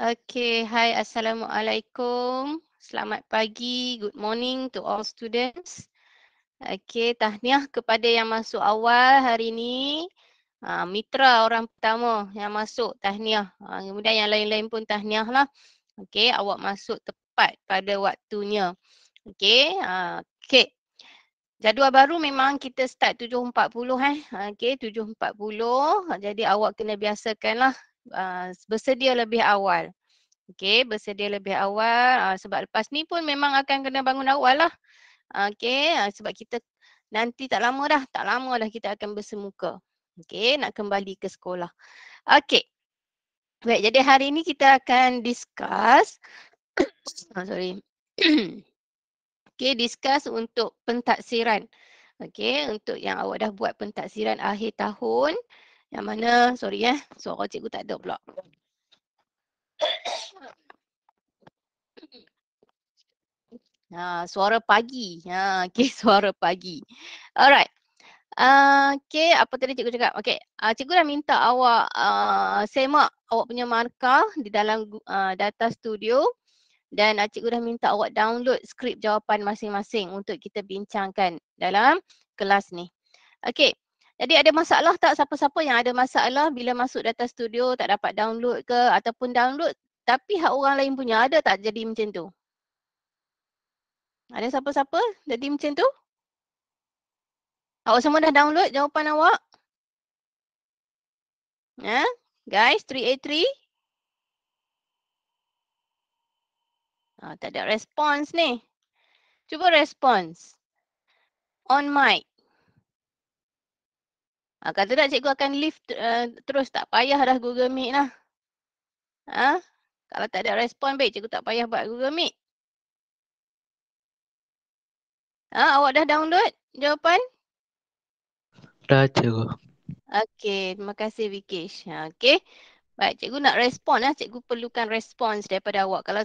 Okay, hi, Assalamualaikum. Selamat pagi, good morning to all students. Okay, tahniah kepada yang masuk awal hari ini. Ha, ah, mitra orang pertama yang masuk, tahniah. Ha, kemudian yang lain-lain pun tahniah lah. Okay, awak masuk tepat pada waktunya. Okay, ha, okay. Jadual baru memang kita start 7.40 eh. Okay, 7.40. Jadi awak kena biasakanlah uh, bersedia lebih awal. Okey, bersedia lebih awal uh, sebab lepas ni pun memang akan kena bangun awal lah. Uh, okey, uh, sebab kita nanti tak lama dah, tak lama dah kita akan bersemuka. Okey, nak kembali ke sekolah. Okey. Baik, jadi hari ini kita akan discuss oh, sorry. Okey, discuss untuk pentaksiran. Okey, untuk yang awak dah buat pentaksiran akhir tahun. Yang mana, sorry eh, suara cikgu tak ada pula. Ha, suara pagi. Ha, okay, suara pagi. Alright. Uh, ah, okay, apa tadi cikgu cakap? Okay, uh, ah, cikgu dah minta awak uh, semak awak punya markah di dalam uh, data studio dan uh, cikgu dah minta awak download skrip jawapan masing-masing untuk kita bincangkan dalam kelas ni. Okay, jadi ada masalah tak siapa-siapa yang ada masalah bila masuk data studio tak dapat download ke ataupun download tapi hak orang lain punya ada tak jadi macam tu? Ada siapa-siapa jadi macam tu? Awak semua dah download jawapan awak? Ya, guys 3A3. Ah, tak ada respons ni. Cuba respons. On mic. Ha, kata tak cikgu akan lift uh, terus tak payah dah Google Meet lah. Ha? Kalau tak ada respon baik cikgu tak payah buat Google Meet. Ha, awak dah download jawapan? Dah cikgu. Okay, terima kasih Vikesh. Ha, Okey. Baik, cikgu nak respon lah. Cikgu perlukan respon daripada awak. Kalau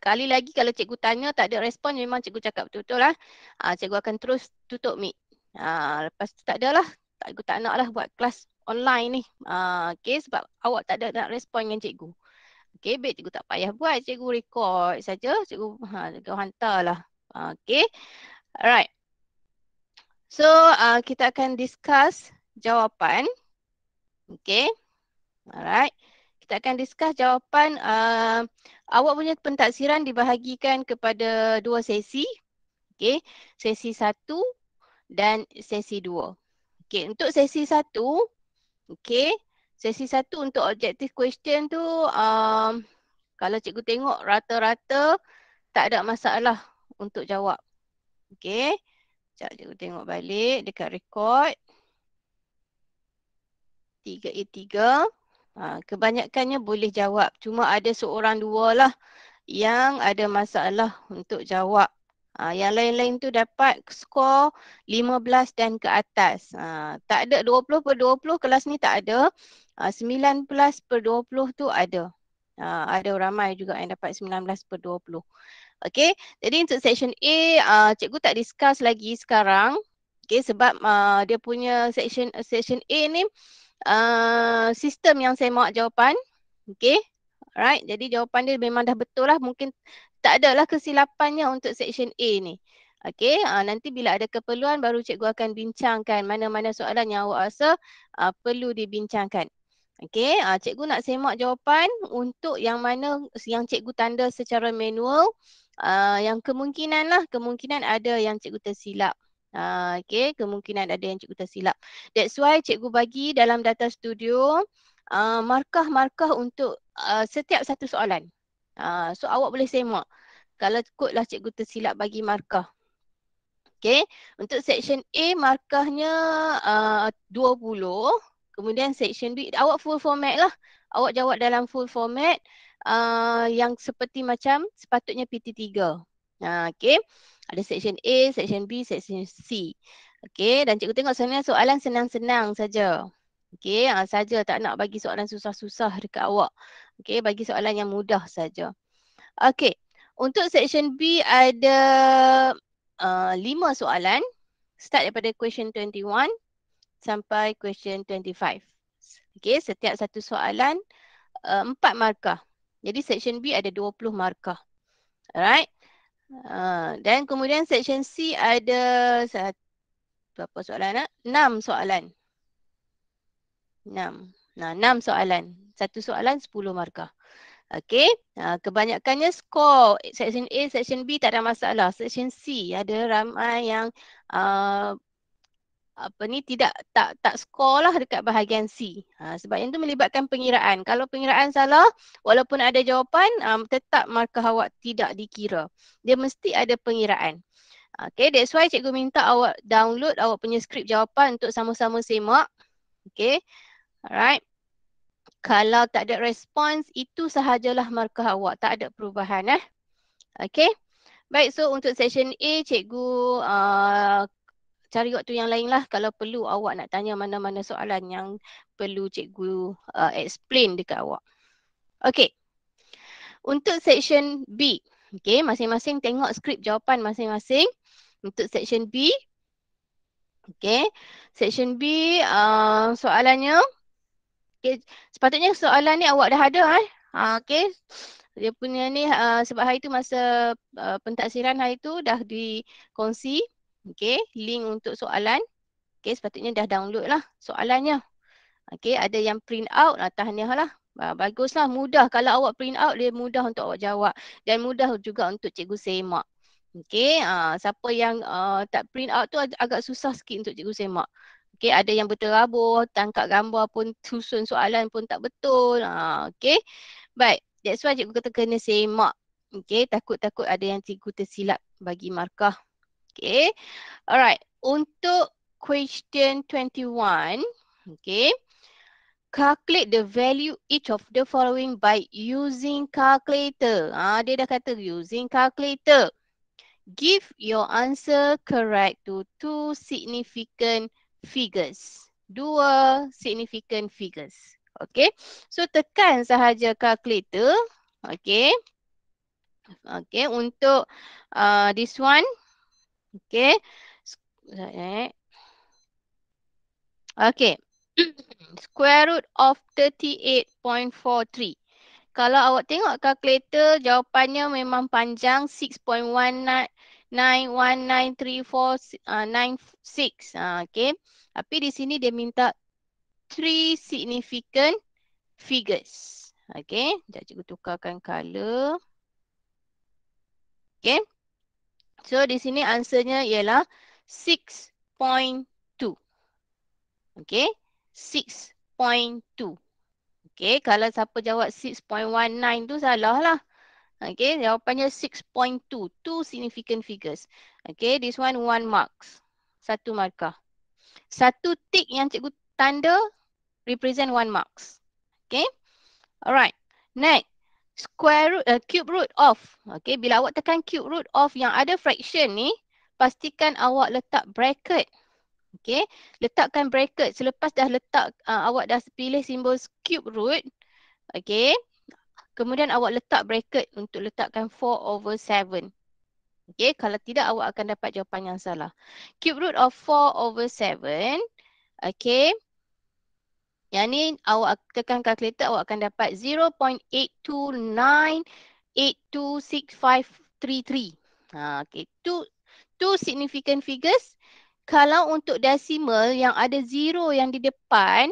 kali lagi kalau cikgu tanya tak ada respon memang cikgu cakap betul-betul lah. Ha, cikgu akan terus tutup mic. Ha, lepas tu tak ada lah tak, aku tak nak lah buat kelas online ni. Uh, okay, sebab awak tak ada nak respon dengan cikgu. Okay, bet, cikgu tak payah buat. Cikgu record saja. Cikgu, ha, cikgu hantar lah. Uh, okay. Alright. So, uh, kita akan discuss jawapan. Okay. Alright. Kita akan discuss jawapan. Uh, awak punya pentaksiran dibahagikan kepada dua sesi. Okay. Sesi satu dan sesi dua. Okay, untuk sesi satu, okay, sesi satu untuk objektif question tu, um, kalau cikgu tengok rata-rata tak ada masalah untuk jawab. Okay, sekejap cikgu tengok balik dekat record. 3A3. Ha, kebanyakannya boleh jawab. Cuma ada seorang dua lah yang ada masalah untuk jawab. Uh, yang lain-lain tu dapat skor 15 dan ke atas. Uh, tak ada 20 per 20 kelas ni tak ada. Uh, ah, 19 per 20 tu ada. Uh, ada ramai juga yang dapat 19 per 20. Okay, jadi untuk section A, uh, cikgu tak discuss lagi sekarang. Okay, sebab uh, dia punya section section A ni uh, sistem yang saya mak jawapan. Okay, alright. Jadi jawapan dia memang dah betul lah. Mungkin tak adalah kesilapannya untuk section A ni. Okey, uh, nanti bila ada keperluan baru cikgu akan bincangkan mana-mana soalan yang awak rasa uh, perlu dibincangkan. Okey, uh, cikgu nak semak jawapan untuk yang mana yang cikgu tanda secara manual uh, yang kemungkinan lah, kemungkinan ada yang cikgu tersilap. Uh, Okey, kemungkinan ada yang cikgu tersilap. That's why cikgu bagi dalam data studio uh, markah-markah untuk uh, setiap satu soalan. Uh, so awak boleh semak kalau lah cikgu tersilap bagi markah. Okay. Untuk section A markahnya uh, 20. Kemudian section B awak full format lah. Awak jawab dalam full format uh, yang seperti macam sepatutnya PT3. Uh, ha, okay. Ada section A, section B, section C. Okay. Dan cikgu tengok sebenarnya soalan senang-senang saja. Okey, ha, saja tak nak bagi soalan susah-susah dekat awak. Okey, bagi soalan yang mudah saja. Okey, untuk section B ada uh, lima soalan. Start daripada question 21 sampai question 25. Okey, setiap satu soalan ah, empat uh, markah. Jadi section B ada 20 markah. Alright. Dan uh, kemudian section C ada satu, berapa soalan nak? Enam soalan. Enam. Nah, enam soalan. Satu soalan sepuluh markah. Okey. Ha, kebanyakannya skor section A, section B tak ada masalah. Section C ada ramai yang uh, apa ni tidak tak tak skor lah dekat bahagian C. Ha, sebab yang tu melibatkan pengiraan. Kalau pengiraan salah, walaupun ada jawapan, um, tetap markah awak tidak dikira. Dia mesti ada pengiraan. Okay, that's why cikgu minta awak download awak punya skrip jawapan untuk sama-sama semak. Okay. Alright. Kalau tak ada respons, itu sahajalah markah awak. Tak ada perubahan eh. Okay. Baik, so untuk session A, cikgu uh, cari waktu yang lain lah. Kalau perlu awak nak tanya mana-mana soalan yang perlu cikgu uh, explain dekat awak. Okay. Untuk section B, okay, masing-masing tengok skrip jawapan masing-masing. Untuk section B, okay, section B uh, soalannya, Okay. Sepatutnya soalan ni awak dah ada kan? Eh? Ha, okay. Dia punya ni uh, sebab hari tu masa uh, pentaksiran hari tu dah dikongsi. Okay. Link untuk soalan. Okay. Sepatutnya dah download lah soalannya. Okay. Ada yang print out lah. Tahniah lah. Baguslah. Mudah. Kalau awak print out dia mudah untuk awak jawab. Dan mudah juga untuk cikgu semak. Okay. Uh, siapa yang uh, tak print out tu agak susah sikit untuk cikgu semak. Okay, ada yang berterabur, tangkap gambar pun susun soalan pun tak betul. Ha, okay. Baik, that's why cikgu kata kena semak. Okay, takut-takut ada yang cikgu tersilap bagi markah. Okay. Alright, untuk question 21, okay. Calculate the value each of the following by using calculator. Ah, ha, dia dah kata using calculator. Give your answer correct to two significant figures. Dua significant figures. Okay. So tekan sahaja calculator. Okay. Okay. Untuk uh, this one. Okay. Okay. Square root of 38.43. Kalau awak tengok kalkulator jawapannya memang panjang 6.19. 9, 1, 9, 3, 4, 9, 6. Okay. Tapi di sini dia minta three significant figures. Okay. Jadi cikgu tukarkan colour. Okay. So di sini answernya ialah 6.2. Okay. 6.2. Okay. Kalau siapa jawab 6.19 tu salah lah. Okay, jawapannya 6.2. Two significant figures. Okay, this one one marks. Satu markah. Satu tick yang cikgu tanda represent one marks. Okay. Alright. Next. Square root, uh, cube root of. Okay, bila awak tekan cube root of yang ada fraction ni, pastikan awak letak bracket. Okay, letakkan bracket. Selepas dah letak, uh, awak dah pilih simbol cube root. Okay, Kemudian awak letak bracket untuk letakkan 4 over 7. Okay, kalau tidak awak akan dapat jawapan yang salah. Cube root of 4 over 7. Okay. Yang ni awak tekan calculator awak akan dapat 0.8298826533. Ha, okay. Two, two significant figures. Kalau untuk decimal yang ada zero yang di depan,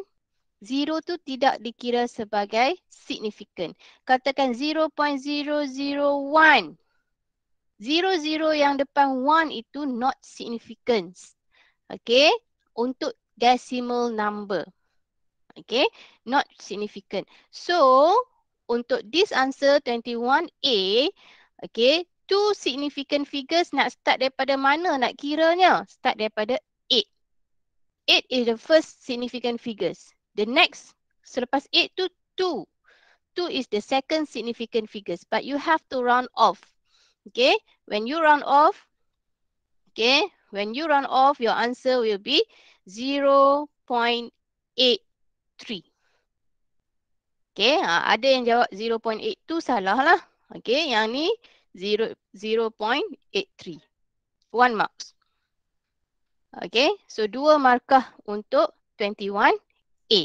zero tu tidak dikira sebagai significant. Katakan 0.001. Zero zero yang depan one itu not significant. Okay. Untuk decimal number. Okay. Not significant. So, untuk this answer 21A, okay, two significant figures nak start daripada mana nak kiranya? Start daripada 8. 8 is the first significant figures. The next selepas 8 tu 2. 2 is the second significant figures but you have to round off. Okay? When you round off okay, when you round off your answer will be 0.83. Okay, ha, ada yang jawab 0.82 salah lah. Okay, yang ni 0.83. One marks. Okay, so dua markah untuk A.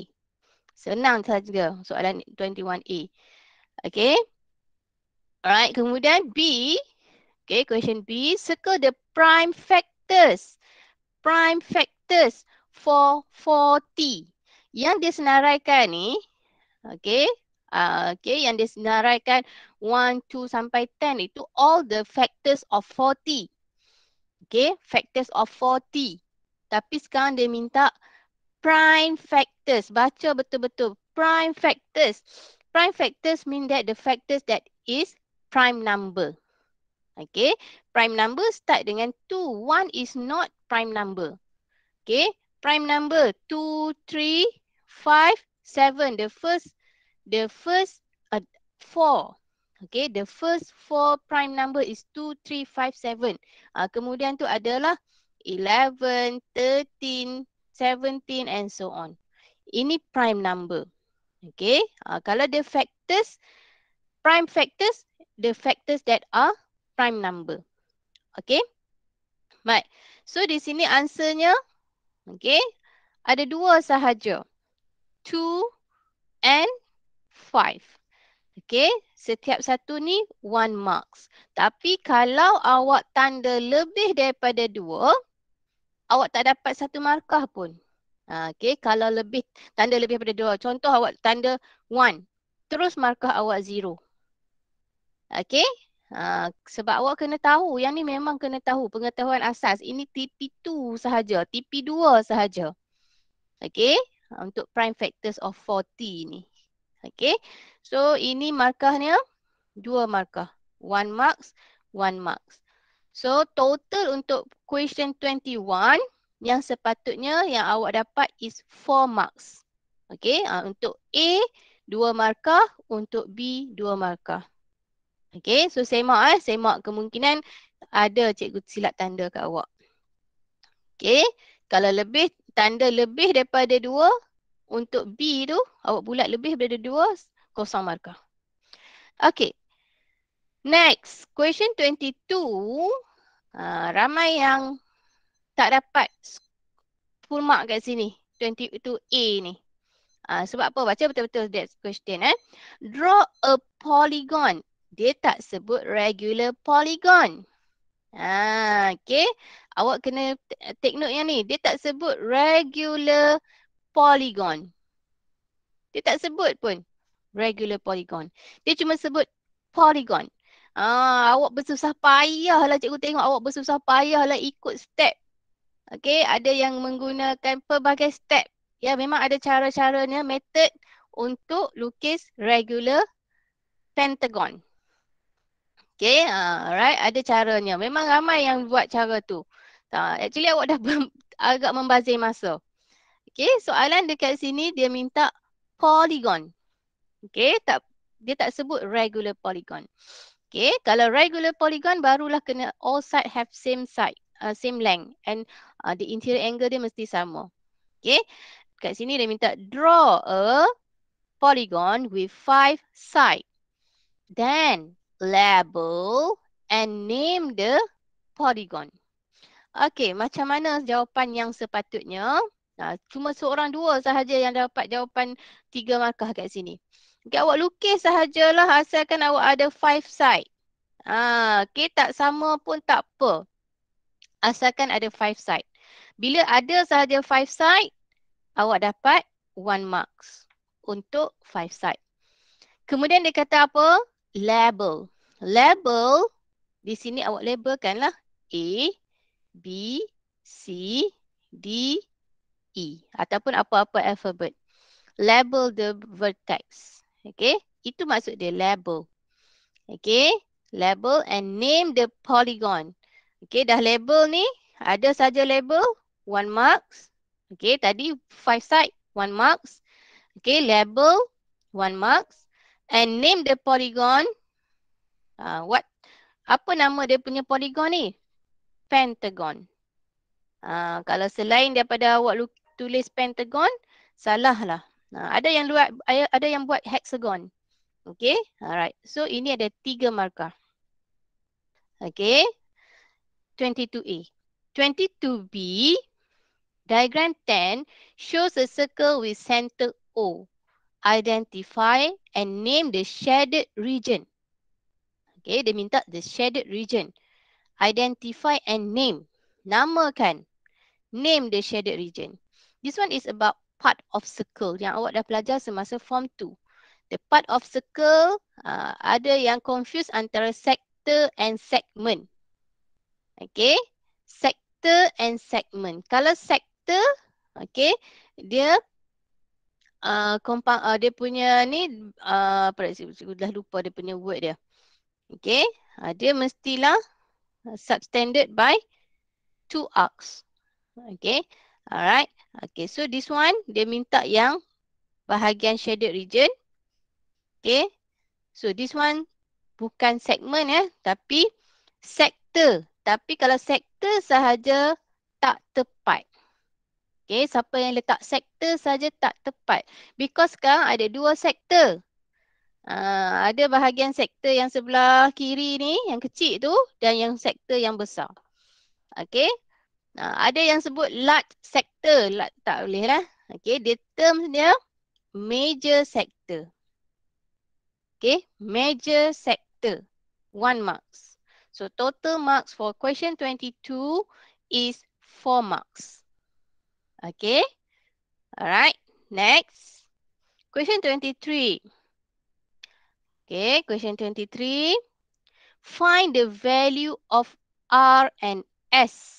Senang saja soalan 21A. Okay. Alright, kemudian B. Okay, question B. Circle the prime factors. Prime factors for 40. Yang dia senaraikan ni, okay. Uh, ah, okay, yang dia senaraikan 1, 2 sampai 10 itu all the factors of 40. Okay, factors of 40. Tapi sekarang dia minta prime factors. Baca betul-betul. Prime factors. Prime factors mean that the factors that is prime number. Okay. Prime number start dengan 2. 1 is not prime number. Okay. Prime number 2, 3, 5, 7. The first, the first uh, 4. Okay, the first four prime number is 2, 3, 5, 7. Uh, kemudian tu adalah 11, 13, 17 and so on. Ini prime number. Okay. Uh, kalau the factors, prime factors, the factors that are prime number. Okay. Baik. So di sini answernya, okay. Ada dua sahaja. Two and five. Okay. Setiap satu ni one marks. Tapi kalau awak tanda lebih daripada dua, awak tak dapat satu markah pun. Ha, okay, kalau lebih tanda lebih daripada dua. Contoh awak tanda one. Terus markah awak zero. Okay. Ha, sebab awak kena tahu. Yang ni memang kena tahu. Pengetahuan asas. Ini TP2 sahaja. TP2 sahaja. Okay. Untuk prime factors of 40 ni. Okay. So ini markahnya dua markah. One marks, one marks. So total untuk question 21 yang sepatutnya yang awak dapat is 4 marks. Okay uh, untuk A 2 markah, untuk B 2 markah. Okay so semak eh, semak kemungkinan ada cikgu silap tanda kat awak. Okay kalau lebih tanda lebih daripada 2 untuk B tu awak bulat lebih daripada 2 kosong markah. Okay. Next, question 22 Ah, ramai yang tak dapat full mark kat sini 22A ni. Uh, sebab apa? Baca betul-betul that question eh. Draw a polygon. Dia tak sebut regular polygon. Ah, okay. Awak kena take note yang ni. Dia tak sebut regular polygon. Dia tak sebut pun regular polygon. Dia cuma sebut polygon. Ah, awak bersusah payah lah cikgu tengok awak bersusah payah lah ikut step. Okay, ada yang menggunakan pelbagai step. Ya, memang ada cara-caranya method untuk lukis regular pentagon. Okay, alright. Ada caranya. Memang ramai yang buat cara tu. Actually, awak dah agak membazir masa. Okay, soalan dekat sini dia minta polygon. Okay, tak, dia tak sebut regular polygon. Okay, kalau regular polygon barulah kena all side have same side, uh, same length and uh, the interior angle dia mesti sama. Okay, kat sini dia minta draw a polygon with five side. Then label and name the polygon. Okay, macam mana jawapan yang sepatutnya? Nah, cuma seorang dua sahaja yang dapat jawapan tiga markah kat sini. Mungkin awak lukis sahajalah asalkan awak ada five side. Ha, okay, tak sama pun tak apa. Asalkan ada five side. Bila ada sahaja five side, awak dapat one marks untuk five side. Kemudian dia kata apa? Label. Label, di sini awak labelkanlah A, B, C, D, E. Ataupun apa-apa alphabet. Label the vertex. Okay, itu maksud dia label. Okay, label and name the polygon. Okay, dah label ni, ada saja label, one marks. Okay, tadi five side, one marks. Okay, label, one marks. And name the polygon. Uh, what? Apa nama dia punya polygon ni? Pentagon. Uh, kalau selain daripada awak tulis pentagon, salah lah. Ha, ada yang buat ada yang buat hexagon. Okay, alright. So ini ada tiga markah. Okay, 22A. 22B, diagram 10 shows a circle with center O. Identify and name the shaded region. Okay, dia minta the shaded region. Identify and name. Namakan. Name the shaded region. This one is about part of circle yang awak dah belajar semasa form 2. The part of circle uh, ada yang confuse antara sector and segment. Okay. Sector and segment. Kalau sector, okay, dia uh, compound, uh, dia punya ni, uh, apa dah, dah lupa dia punya word dia. Okay. Uh, dia mestilah substandard by two arcs. Okay. Alright. Okay, so this one dia minta yang bahagian shaded region. Okay. So this one bukan segmen ya, tapi sektor. Tapi kalau sektor sahaja tak tepat. Okay, siapa yang letak sektor saja tak tepat. Because sekarang ada dua sektor. Uh, ah, ada bahagian sektor yang sebelah kiri ni, yang kecil tu. Dan yang sektor yang besar. Okay, Uh, ada yang sebut large sector. Large, tak boleh lah. Eh? Okay, the term dia major sector. Okay, major sector. One marks. So total marks for question 22 is four marks. Okay. Alright, next. Question 23. Okay, question 23. Find the value of R and S.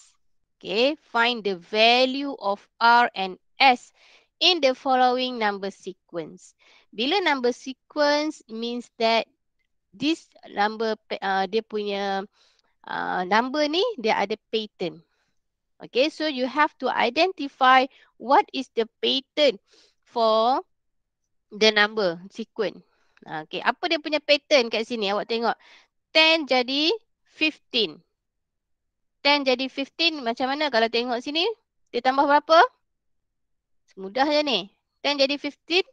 Okay, find the value of R and S in the following number sequence. Bila number sequence means that this number uh, dia punya uh, number ni dia ada pattern. Okay, so you have to identify what is the pattern for the number sequence. Okay, apa dia punya pattern kat sini awak tengok. 10 jadi 15. 10 jadi 15 macam mana kalau tengok sini dia tambah berapa? Semudah je ni. 10 jadi 15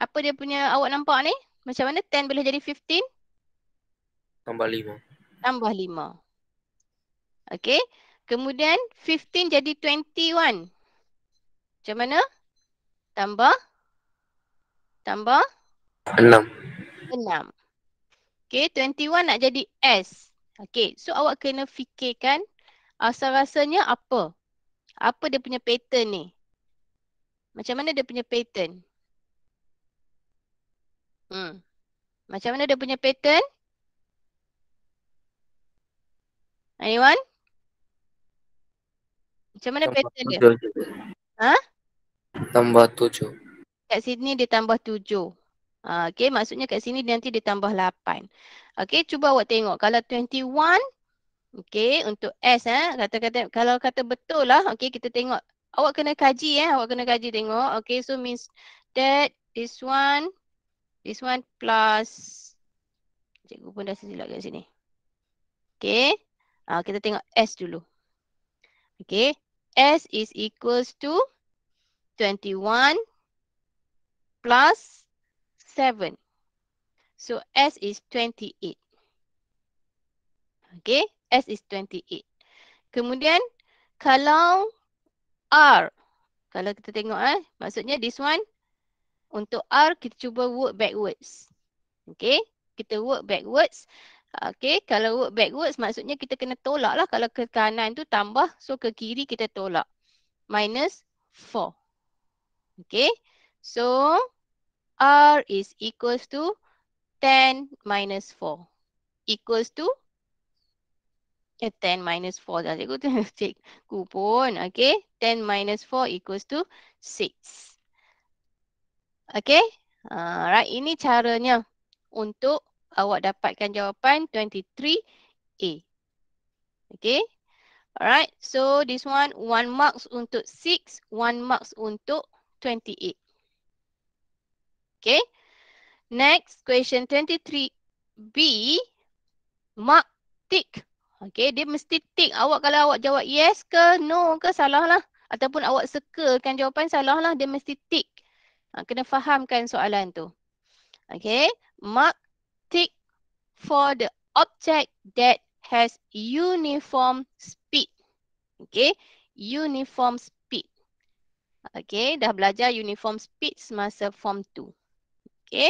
apa dia punya awak nampak ni? Macam mana 10 boleh jadi 15? Tambah 5. Tambah 5. Okay. Kemudian 15 jadi 21. Macam mana? Tambah? Tambah? 6. 6. Okay, 21 nak jadi S. Okay, so awak kena fikirkan asal-rasanya apa? Apa dia punya pattern ni? Macam mana dia punya pattern? Hmm. Macam mana dia punya pattern? Anyone? Macam mana tambah pattern tujuh. dia? Ha? Tambah tujuh. Kat sini dia tambah tujuh. Ah, okay, maksudnya kat sini nanti dia tambah 8. Okay, cuba awak tengok. Kalau 21, okay, untuk S, eh, kata -kata, kalau kata betul lah, okay, kita tengok. Awak kena kaji, eh, awak kena kaji tengok. Okay, so means that this one, this one plus, cikgu pun dah silap kat sini. Okay, uh, ah, kita tengok S dulu. Okay, S is equals to 21 plus 7. So S is 28. Okay, S is 28. Kemudian kalau R, kalau kita tengok eh, maksudnya this one untuk R kita cuba work backwards. Okay, kita work backwards. Okay, kalau work backwards maksudnya kita kena tolak lah kalau ke kanan tu tambah so ke kiri kita tolak. Minus 4. Okay, so R is equals to 10 minus 4 equals to eh, 10 minus 4 dah cikgu cikgu pun okay 10 minus 4 equals to 6 okay alright ini caranya untuk awak dapatkan jawapan 23A okay alright so this one 1 marks untuk 6 1 marks untuk 28 Okay. Next question 23B. Mark tick. Okay. Dia mesti tick. Awak kalau awak jawab yes ke no ke salah lah. Ataupun awak kan jawapan salah lah. Dia mesti tick. Ha, kena fahamkan soalan tu. Okay. Mark tick for the object that has uniform speed. Okay. Uniform speed. Okay. Dah belajar uniform speed semasa form 2. Okay.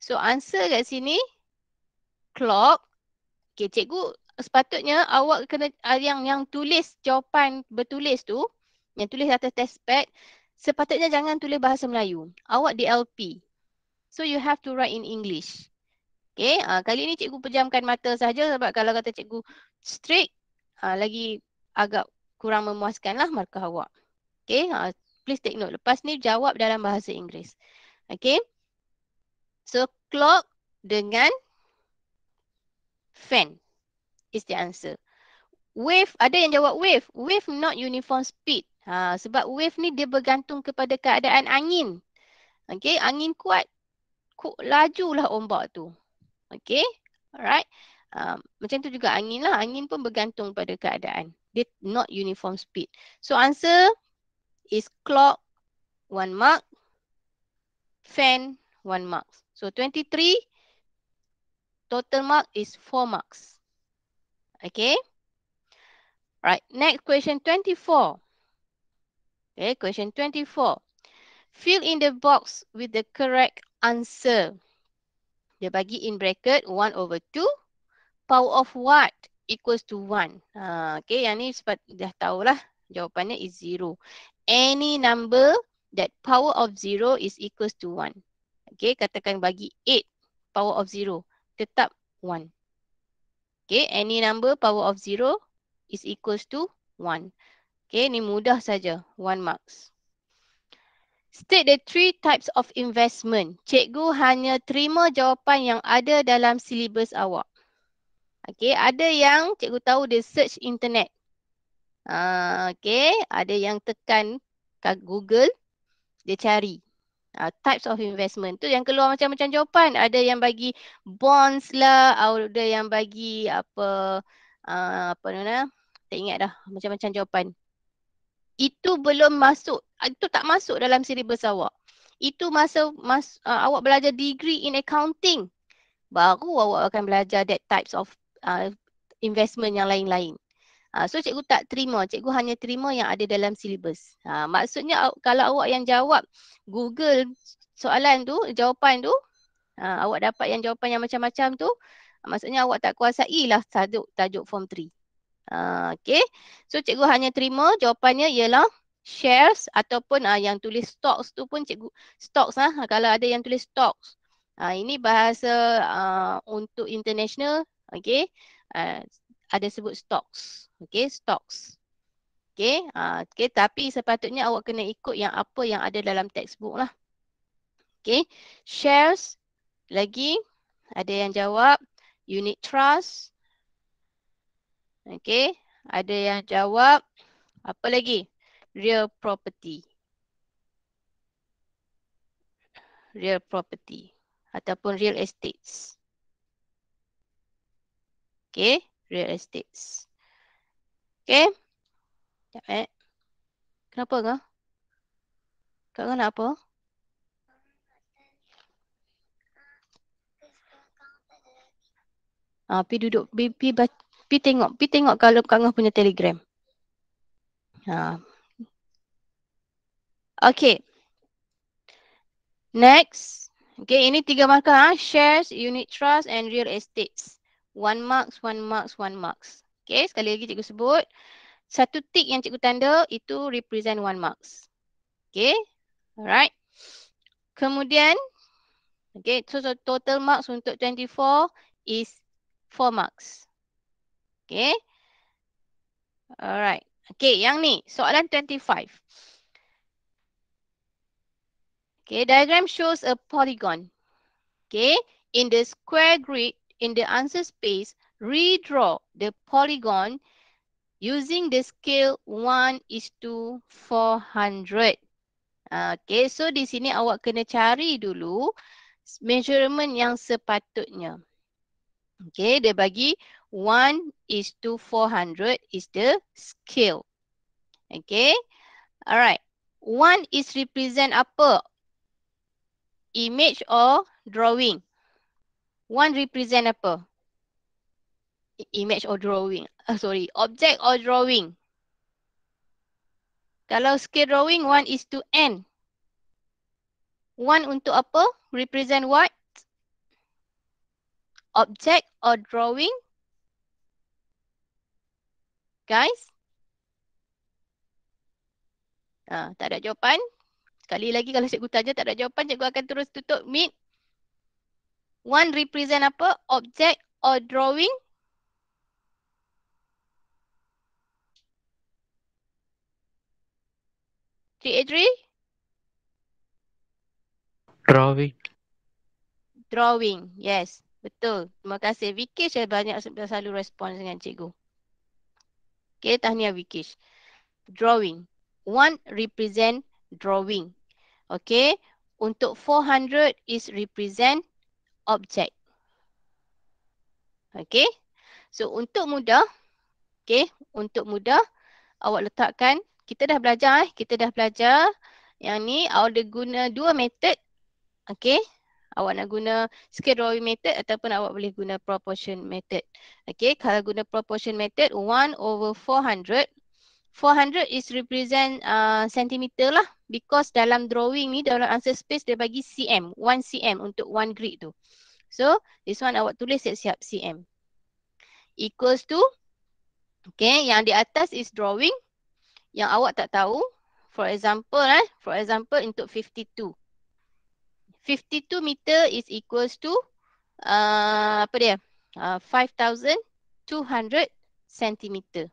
So answer kat sini clock. Okay cikgu sepatutnya awak kena ah, yang yang tulis jawapan bertulis tu yang tulis atas test pack. sepatutnya jangan tulis bahasa Melayu. Awak DLP. So you have to write in English. Okay. Uh, kali ni cikgu pejamkan mata saja sebab kalau kata cikgu strict uh, lagi agak kurang memuaskan lah markah awak. Okay. Uh, please take note. Lepas ni jawab dalam bahasa Inggeris. Okay. So clock dengan fan is the answer. Wave, ada yang jawab wave. Wave not uniform speed. Ha, sebab wave ni dia bergantung kepada keadaan angin. Okay, angin kuat, kuat lah ombak tu. Okay, alright. Ha, macam tu juga angin lah. Angin pun bergantung pada keadaan. Dia not uniform speed. So answer is clock one mark, fan one mark. So 23 total mark is 4 marks. Okay. Right, next question 24. Okay, question 24. Fill in the box with the correct answer. Dia bagi in bracket 1 over 2. Power of what equals to 1. Ha, okay, yang ni sebab dah tahulah jawapannya is 0. Any number that power of 0 is equals to 1. Okay, katakan bagi 8 power of 0 tetap 1. Okay, any number power of 0 is equals to 1. Okay, ni mudah saja. 1 marks. State the three types of investment. Cikgu hanya terima jawapan yang ada dalam syllabus awak. Okay, ada yang cikgu tahu dia search internet. Uh, okay, ada yang tekan kat Google, dia cari uh, types of investment tu yang keluar macam-macam jawapan ada yang bagi bonds lah ada yang bagi apa uh, apa nama tak ingat dah macam-macam jawapan itu belum masuk uh, itu tak masuk dalam silibus awak itu masa mas, uh, awak belajar degree in accounting baru awak akan belajar that types of uh, investment yang lain-lain Ha, so cikgu tak terima. Cikgu hanya terima yang ada dalam silibus. Ha, maksudnya kalau awak yang jawab Google soalan tu, jawapan tu, ha, awak dapat yang jawapan yang macam-macam tu, maksudnya awak tak kuasai lah tajuk, tajuk form 3. Ha, okay. So cikgu hanya terima jawapannya ialah shares ataupun ha, yang tulis stocks tu pun cikgu stocks lah. Ha, kalau ada yang tulis stocks. Ha, ini bahasa ha, untuk international. Okay. Ha, ada sebut stocks. Okay, stocks. Okay, ha, ah, okay, tapi sepatutnya awak kena ikut yang apa yang ada dalam textbook lah. Okay, shares lagi. Ada yang jawab. Unit trust. Okay, ada yang jawab. Apa lagi? Real property. Real property. Ataupun real estates. Okay real estates. Okay. Sekejap eh. Kenapa ke? Kau kena apa? Ah, pi duduk, pi pi pi tengok, pi tengok kalau Kak Ngah punya Telegram. Ha. Okay. Next. Okay, ini tiga markah. Ha? Shares, unit trust and real estates. One marks, one marks, one marks. Okay, sekali lagi cikgu sebut. Satu tick yang cikgu tanda itu represent one marks. Okay, alright. Kemudian, okay, so, so total marks untuk 24 is four marks. Okay. Alright. Okay, yang ni soalan 25. Okay, diagram shows a polygon. Okay, in the square grid, in the answer space, redraw the polygon using the scale 1 is to 400. Ah, okay, so di sini awak kena cari dulu measurement yang sepatutnya. Okay, dia bagi 1 is to 400 is the scale. Okay, alright. 1 is represent apa? Image or drawing? One represent apa? Image or drawing. Uh, sorry, object or drawing. Kalau scale drawing, one is to n. One untuk apa? Represent what? Object or drawing? Guys? Uh, tak ada jawapan. Sekali lagi kalau cikgu tanya tak ada jawapan, cikgu akan terus tutup meet. One represent apa? Object or drawing. Three, eh, three. Drawing. Drawing, yes. Betul. Terima kasih Vikish saya eh, banyak selalu respon dengan cikgu. Okay, tahniah Vikish. Drawing. One represent drawing. Okay. Untuk 400 is represent objek. Okay. So untuk mudah, okay, untuk mudah awak letakkan, kita dah belajar eh, kita dah belajar yang ni awak dah guna dua method, okay. Awak nak guna scale drawing method ataupun awak boleh guna proportion method. Okay, kalau guna proportion method 1 over 400 400 is represent uh, centimeter lah because dalam drawing ni dalam answer space dia bagi cm 1 cm untuk one grid tu so this one awak tulis siap-siap cm equals to okay yang di atas is drawing yang awak tak tahu for example eh for example untuk 52 52 meter is equals to uh, apa dia uh, 5200 centimeter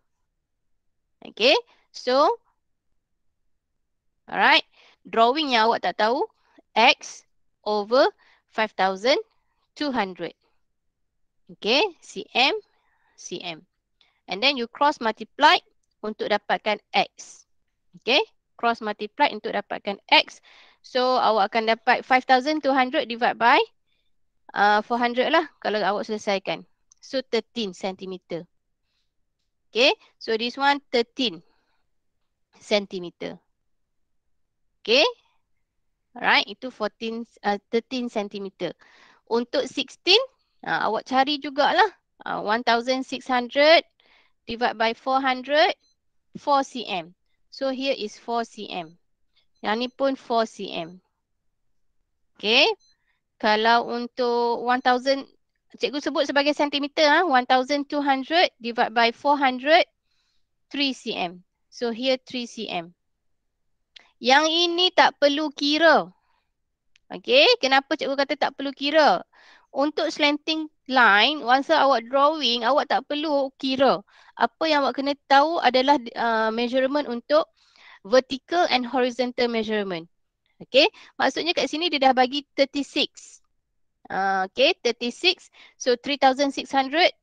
Okay. So, alright. Drawing yang awak tak tahu. X over 5,200. Okay. CM, CM. And then you cross multiply untuk dapatkan X. Okay. Cross multiply untuk dapatkan X. So, awak akan dapat 5,200 divide by uh, 400 lah. Kalau awak selesaikan. So, 13 centimeter. Okay, so this one 13 cm. Okay, alright, itu 14, uh, 13 cm. Untuk 16, uh, ah, awak cari jugalah. Uh, 1600 divided by 400, 4 cm. So here is 4 cm. Yang ni pun 4 cm. Okay. Kalau untuk cikgu sebut sebagai sentimeter ah 1200 divided by 400 3 cm so here 3 cm yang ini tak perlu kira okey kenapa cikgu kata tak perlu kira untuk slanting line once awak drawing awak tak perlu kira apa yang awak kena tahu adalah uh, measurement untuk vertical and horizontal measurement okey maksudnya kat sini dia dah bagi 36 Uh, okay, 36. So 3,600.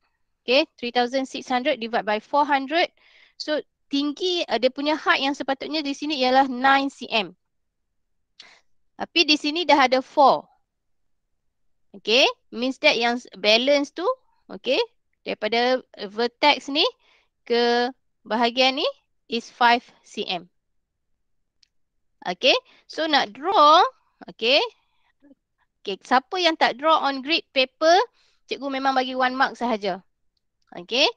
Okay, 3,600 divide by 400. So tinggi uh, dia punya height yang sepatutnya di sini ialah 9 cm. Tapi di sini dah ada 4. Okay, means that yang balance tu, okay, daripada vertex ni ke bahagian ni is 5 cm. Okay, so nak draw, okay, Okay, siapa yang tak draw on grid paper, cikgu memang bagi one mark sahaja. Okay,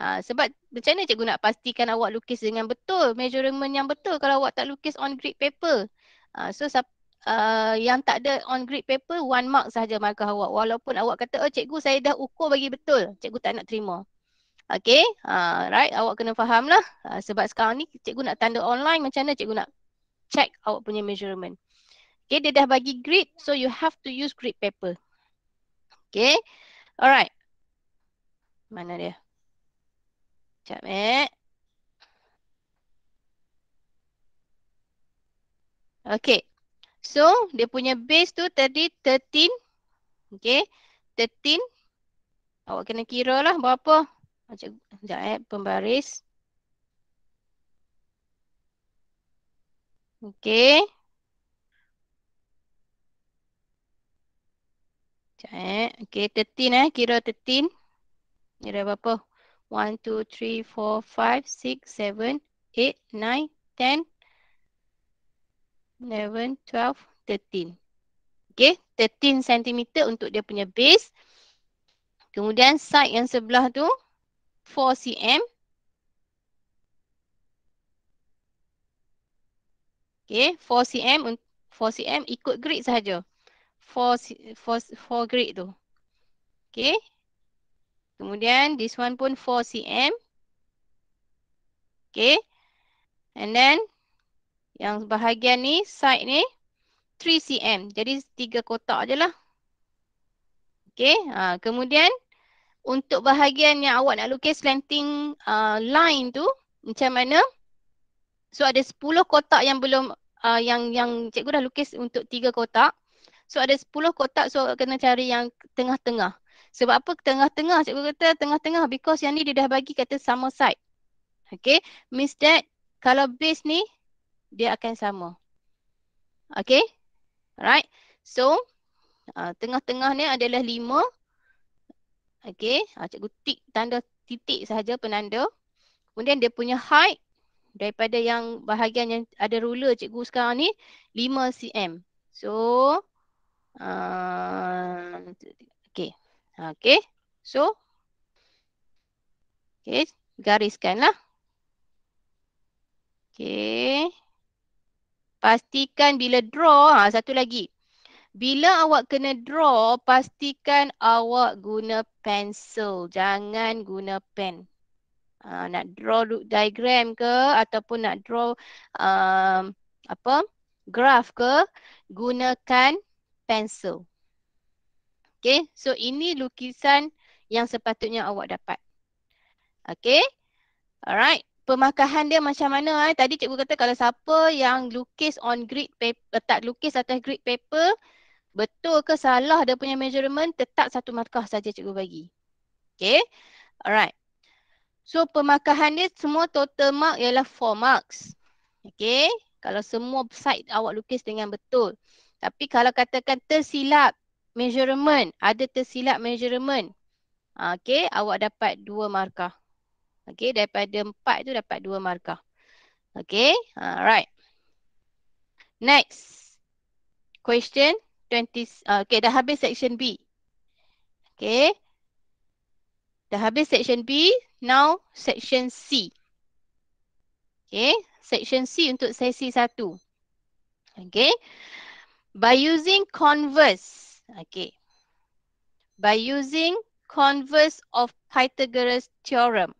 uh, sebab macam mana cikgu nak pastikan awak lukis dengan betul, measurement yang betul kalau awak tak lukis on grid paper. Uh, so, uh, yang tak ada on grid paper, one mark sahaja markah awak. Walaupun awak kata, oh cikgu saya dah ukur bagi betul, cikgu tak nak terima. Okay, uh, right, awak kena faham lah. Uh, sebab sekarang ni cikgu nak tanda online, macam mana cikgu nak check awak punya measurement. Okay, dia dah bagi grid so you have to use grid paper. Okay. Alright. Mana dia? Sekejap eh. Okay. So, dia punya base tu tadi 13. Okay. 13. Awak kena kira lah berapa. Macam, sekejap eh. Pembaris. Okay. Sekejap eh. Okay, 13 eh. Kira 13. Kira berapa? 1, 2, 3, 4, 5, 6, 7, 8, 9, 10, 11, 12, 13. Okay, 13 sentimeter untuk dia punya base. Kemudian side yang sebelah tu, 4 cm. Okay, 4 cm, 4 cm ikut grid sahaja four four four grade tu. Okay. Kemudian this one pun 4 cm. Okay. And then yang bahagian ni side ni 3 cm. Jadi tiga kotak je lah. Okay. Ha, kemudian untuk bahagian yang awak nak lukis slanting uh, line tu macam mana? So ada 10 kotak yang belum uh, yang yang cikgu dah lukis untuk tiga kotak. So ada 10 kotak so kena cari yang tengah-tengah. Sebab apa tengah-tengah? Cikgu kata tengah-tengah because yang ni dia dah bagi kata sama side. Okay. Means that kalau base ni dia akan sama. Okay. Alright. So uh, tengah-tengah ni adalah 5. Okay. Uh, cikgu tik tanda titik saja penanda. Kemudian dia punya height daripada yang bahagian yang ada ruler cikgu sekarang ni 5 cm. So Uh, okay. Okay. So. Okay. Gariskanlah. Okay. Pastikan bila draw. Ha, satu lagi. Bila awak kena draw, pastikan awak guna pencil. Jangan guna pen. Ha, nak draw diagram ke ataupun nak draw um, apa graph ke, gunakan pencil. Okay, so ini lukisan yang sepatutnya awak dapat. Okay, alright. Pemakahan dia macam mana eh? Tadi cikgu kata kalau siapa yang lukis on grid paper, tak lukis atas grid paper, betul ke salah dia punya measurement, tetap satu markah saja cikgu bagi. Okay, alright. So pemakahan dia semua total mark ialah 4 marks. Okay, kalau semua side awak lukis dengan betul. Tapi kalau katakan tersilap measurement, ada tersilap measurement. Ah, okey, awak dapat dua markah. Okey, daripada empat tu dapat dua markah. Okey, alright. Ah, Next. Question 20. Ah, okey, dah habis section B. Okey. Dah habis section B, now section C. Okey, section C untuk sesi satu. Okey by using converse okay by using converse of pythagoras theorem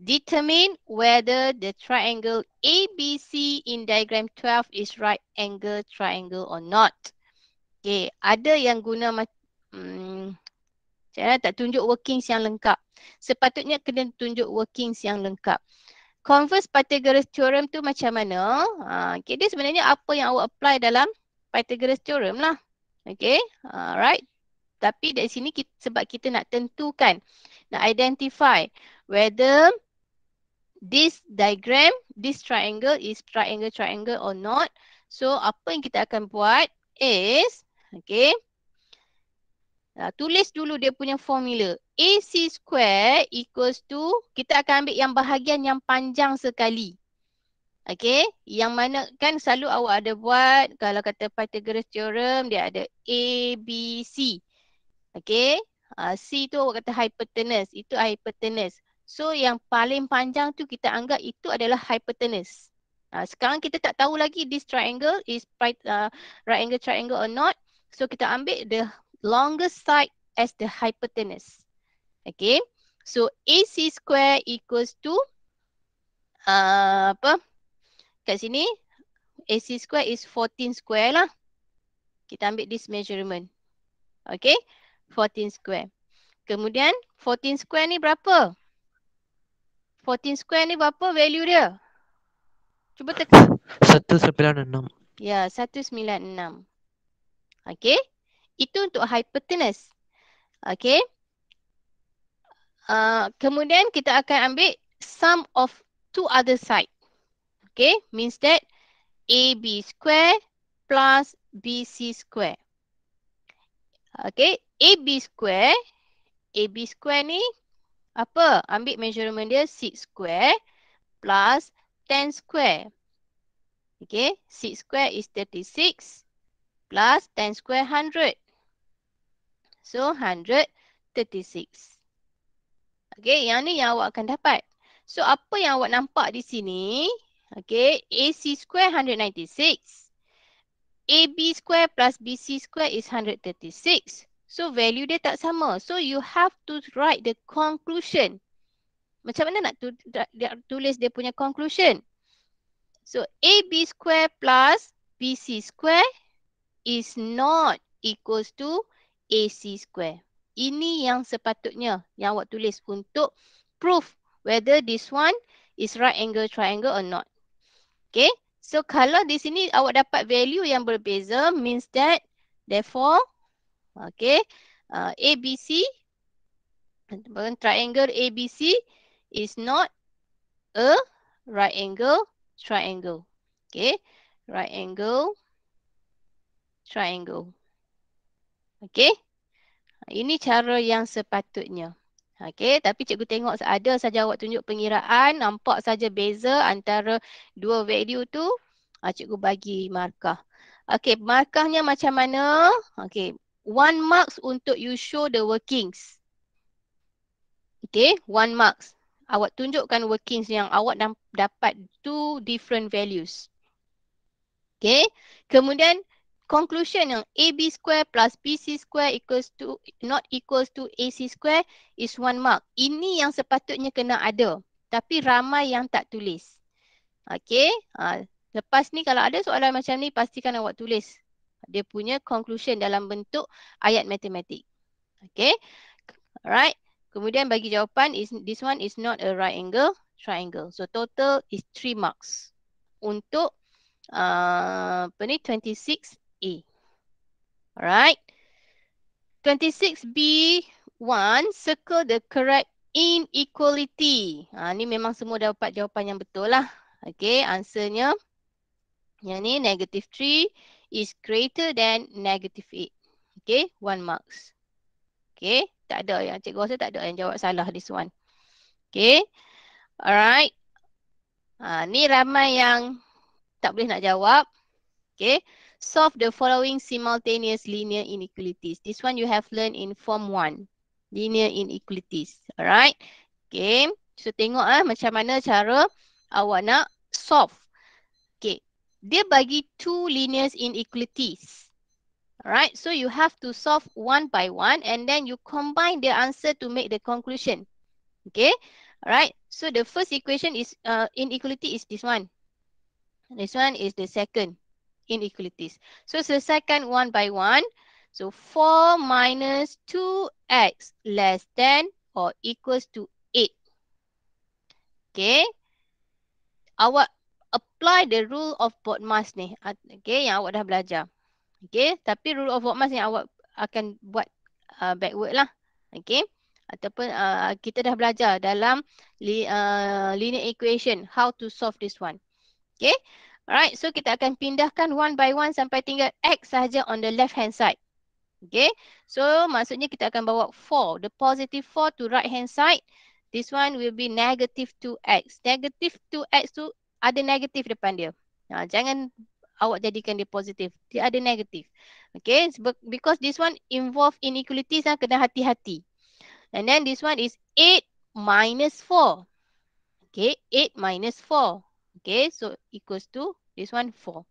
determine whether the triangle abc in diagram 12 is right angle triangle or not okay ada yang guna mm, macam mm, tak tunjuk workings yang lengkap sepatutnya kena tunjuk workings yang lengkap converse pythagoras theorem tu macam mana ha, okay dia sebenarnya apa yang awak apply dalam Pythagoras theorem lah. Okay. Alright. Tapi dari sini kita, sebab kita nak tentukan, nak identify whether this diagram, this triangle is triangle-triangle or not. So apa yang kita akan buat is, okay. Nah, uh, tulis dulu dia punya formula. AC square equals to, kita akan ambil yang bahagian yang panjang sekali. Okay, yang mana kan selalu awak ada buat kalau kata Pythagoras Theorem dia ada A, B, C. Okay, uh, ha, C tu awak kata hypotenuse, itu hypotenuse. So yang paling panjang tu kita anggap itu adalah hypotenuse. Uh, sekarang kita tak tahu lagi this triangle is right, uh, right angle triangle or not. So kita ambil the longest side as the hypotenuse. Okay, so AC square equals to uh, apa? kat sini AC square is 14 square lah. Kita ambil this measurement. Okay. 14 square. Kemudian 14 square ni berapa? 14 square ni berapa value dia? Cuba tekan. 196. Ya, 196. Okay. Itu untuk hypotenuse. Okay. Uh, kemudian kita akan ambil sum of two other side. Okay, means that AB square plus BC square. Okay, AB square, AB square ni apa? Ambil measurement dia 6 square plus 10 square. Okay, 6 square is 36 plus 10 square 100. So, 136. Okay, yang ni yang awak akan dapat. So, apa yang awak nampak di sini, Okay, AC square 196. AB square plus BC square is 136. So value dia tak sama. So you have to write the conclusion. Macam mana nak tulis dia punya conclusion? So AB square plus BC square is not equals to AC square. Ini yang sepatutnya yang awak tulis untuk proof whether this one is right angle triangle or not. Okay. So kalau di sini awak dapat value yang berbeza means that therefore okay uh, ABC triangle ABC is not a right angle triangle. Okay. Right angle triangle. Okay. Ini cara yang sepatutnya. Okay, tapi cikgu tengok ada saja awak tunjuk pengiraan, nampak saja beza antara dua value tu, ah, cikgu bagi markah. Okay, markahnya macam mana? Okay, one marks untuk you show the workings. Okay, one marks. Awak tunjukkan workings yang awak dapat two different values. Okay, kemudian conclusion yang AB square plus BC square equals to not equals to AC square is one mark. Ini yang sepatutnya kena ada. Tapi ramai yang tak tulis. Okay. Ha. Lepas ni kalau ada soalan macam ni pastikan awak tulis. Dia punya conclusion dalam bentuk ayat matematik. Okay. Alright. Kemudian bagi jawapan is this one is not a right angle triangle. So total is three marks untuk uh, apa ni 26 A. Alright. 26B1, circle the correct inequality. Ha, ni memang semua dapat jawapan yang betul lah. Okay, answernya. Yang ni negative 3 is greater than negative 8. Okay, 1 marks. Okay, tak ada yang cikgu rasa tak ada yang jawab salah this one. Okay, alright. Ha, ni ramai yang tak boleh nak jawab. Okay solve the following simultaneous linear inequalities. This one you have learned in form 1. Linear inequalities. Alright. Okay. So tengok ah macam mana cara awak nak solve. Okay. Dia bagi two linear inequalities. Alright. So you have to solve one by one and then you combine the answer to make the conclusion. Okay. Alright. So the first equation is uh, inequality is this one. This one is the second inequalities. So selesaikan one by one. So 4 minus 2x less than or equals to 8. Okay. Awak apply the rule of Bodmas ni. Okay, yang awak dah belajar. Okay, tapi rule of Bodmas ni awak akan buat uh, backward lah. Okay. Ataupun uh, kita dah belajar dalam li, uh, linear equation how to solve this one. Okay. Alright, so kita akan pindahkan one by one sampai tinggal X sahaja on the left hand side. Okay, so maksudnya kita akan bawa 4, the positive 4 to right hand side. This one will be negative 2X. Negative 2X tu ada negatif depan dia. Ha, jangan awak jadikan dia positif. Dia ada negatif. Okay, because this one involve inequalities lah, kena hati-hati. And then this one is 8 minus 4. Okay, 8 minus 4. Okay, so equals to This one, 4.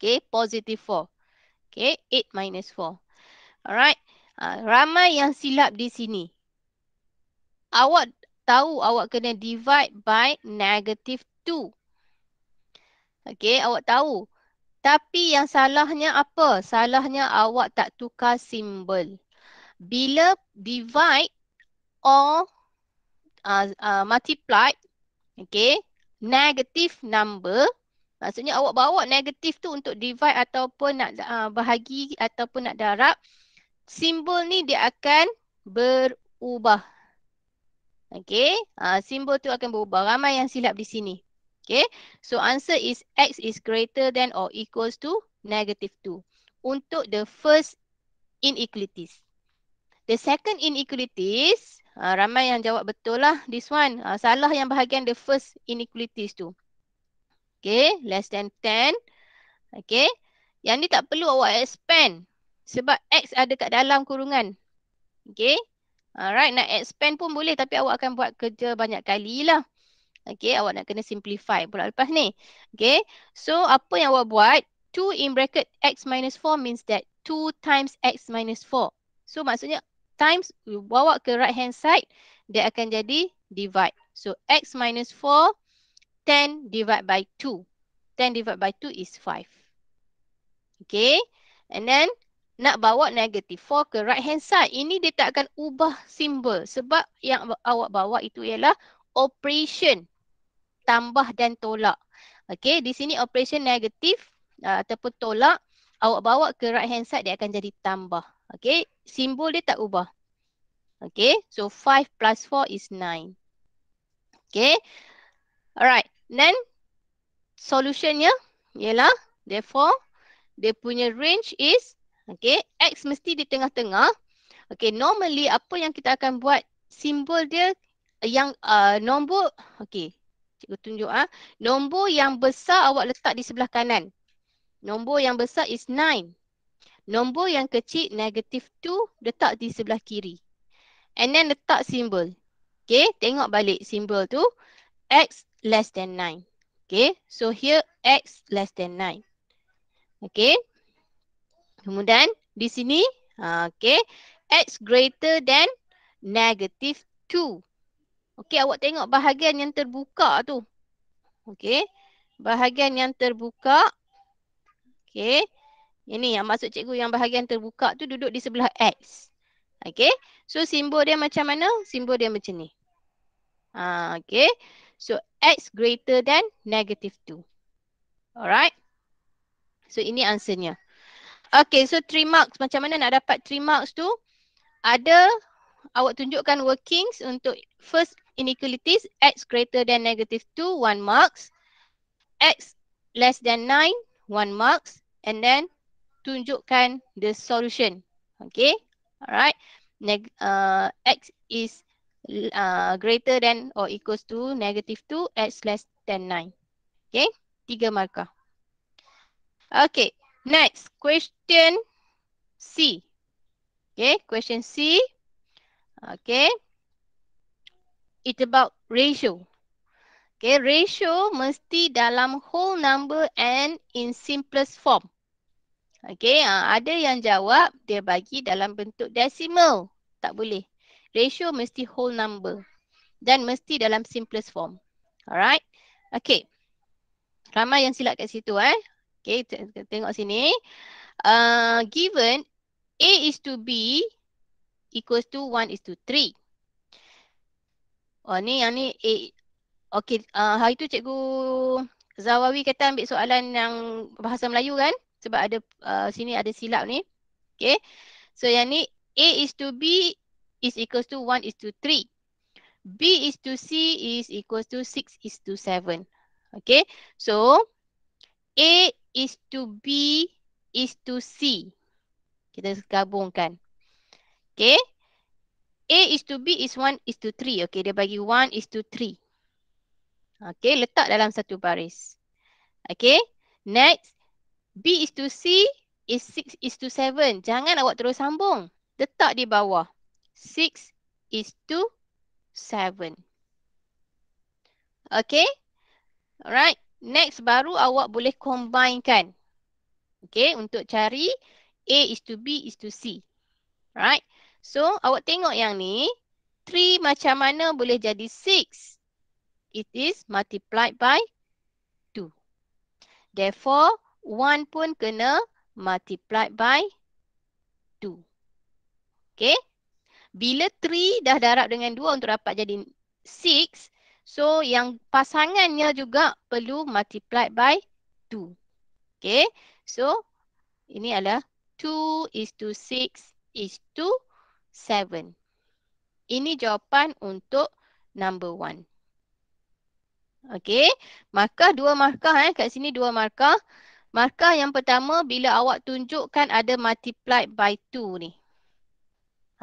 Okay, positive 4. Okay, 8 minus 4. Alright. Uh, ramai yang silap di sini. Awak tahu awak kena divide by negative 2. Okay, awak tahu. Tapi yang salahnya apa? Salahnya awak tak tukar simbol. Bila divide or uh, uh, multiply, okay, negative number, Maksudnya awak bawa negatif tu untuk divide ataupun nak uh, bahagi ataupun nak darab Simbol ni dia akan berubah Okay, uh, ah, simbol tu akan berubah. Ramai yang silap di sini Okay, so answer is X is greater than or equals to negative 2 Untuk the first inequalities The second inequalities Uh, ramai yang jawab betul lah this one. Uh, salah yang bahagian the first inequalities tu. Okay, less than 10. Okay, yang ni tak perlu awak expand. Sebab X ada kat dalam kurungan. Okay, alright nak expand pun boleh tapi awak akan buat kerja banyak kali lah. Okay, awak nak kena simplify pula lepas ni. Okay, so apa yang awak buat? 2 in bracket X minus 4 means that 2 times X minus 4. So maksudnya times bawa ke right hand side, dia akan jadi divide. So X minus 4 10 divided by 2. 10 divided by 2 is 5. Okay. And then nak bawa negatif 4 ke right hand side. Ini dia tak akan ubah simbol. Sebab yang awak bawa itu ialah operation. Tambah dan tolak. Okay. Di sini operation negatif uh, ataupun tolak. Awak bawa ke right hand side dia akan jadi tambah. Okay. Simbol dia tak ubah. Okay. So 5 plus 4 is 9. Okay. Alright. Then solutionnya ialah therefore dia punya range is okay x mesti di tengah-tengah. Okay normally apa yang kita akan buat simbol dia yang uh, nombor okay cikgu tunjuk ah ha. nombor yang besar awak letak di sebelah kanan. Nombor yang besar is 9. Nombor yang kecil negative 2 letak di sebelah kiri. And then letak simbol. Okay, tengok balik simbol tu. X less than 9. Okay, so here x less than 9. Okay, kemudian di sini, ha, okay, x greater than negative 2. Okay, awak tengok bahagian yang terbuka tu. Okay, bahagian yang terbuka. Okay, ini yang maksud cikgu yang bahagian terbuka tu duduk di sebelah x. Okay, so simbol dia macam mana? Simbol dia macam ni. Ha, okay, So x greater than negative 2. Alright. So ini answernya. Okay so 3 marks. Macam mana nak dapat 3 marks tu? Ada awak tunjukkan workings untuk first inequalities. x greater than negative 2, 1 marks. x less than 9, 1 marks. And then tunjukkan the solution. Okay. Alright. uh, x is uh, greater than or equals to negative 2 x less than 9. Okay, tiga markah. Okay, next question C. Okay, question C. Okay, it's about ratio. Okay, ratio mesti dalam whole number and in simplest form. Okay, uh, ada yang jawab dia bagi dalam bentuk decimal. Tak boleh ratio mesti whole number dan mesti dalam simplest form. Alright. Okay. Ramai yang silap kat situ eh. Okay, tengok sini. Uh, given A is to B equals to 1 is to 3. Oh ni yang ni A. Okay, uh, hari tu cikgu Zawawi kata ambil soalan yang bahasa Melayu kan? Sebab ada uh, sini ada silap ni. Okay. So yang ni A is to B is equals to 1 is to 3. B is to C is equals to 6 is to 7. Okay. So, A is to B is to C. Kita gabungkan. Okay. A is to B is 1 is to 3. Okay. Dia bagi 1 is to 3. Okay. Letak dalam satu baris. Okay. Next. B is to C is 6 is to 7. Jangan awak terus sambung. Letak di bawah. Six is to seven. Okay. Alright. Next baru awak boleh combine kan. Okay. Untuk cari A is to B is to C. Right. So awak tengok yang ni. three macam mana boleh jadi six? It is multiplied by two. Therefore one pun kena multiplied by 2. Okay. Bila 3 dah darab dengan 2 untuk dapat jadi 6 So yang pasangannya juga perlu multiply by 2 Okay so ini adalah 2 is to 6 is to 7 Ini jawapan untuk number 1 Okay, markah dua markah eh. Kat sini dua markah. Markah yang pertama bila awak tunjukkan ada multiplied by 2 ni.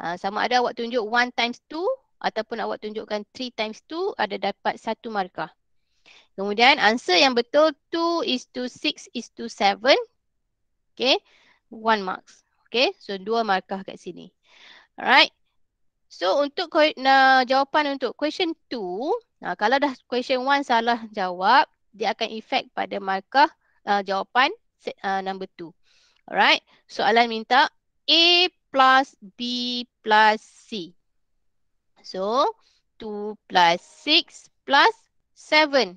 Ah, sama ada awak tunjuk 1 times 2 ataupun awak tunjukkan 3 times 2 ada dapat satu markah. Kemudian answer yang betul 2 is to 6 is to 7. Okay. One marks. Okay. So dua markah kat sini. Alright. So untuk jawapan untuk question 2. Nah, kalau dah question 1 salah jawab. Dia akan effect pada markah uh, jawapan uh, number 2. Alright. Soalan minta A plus B plus C. So, 2 plus 6 plus 7.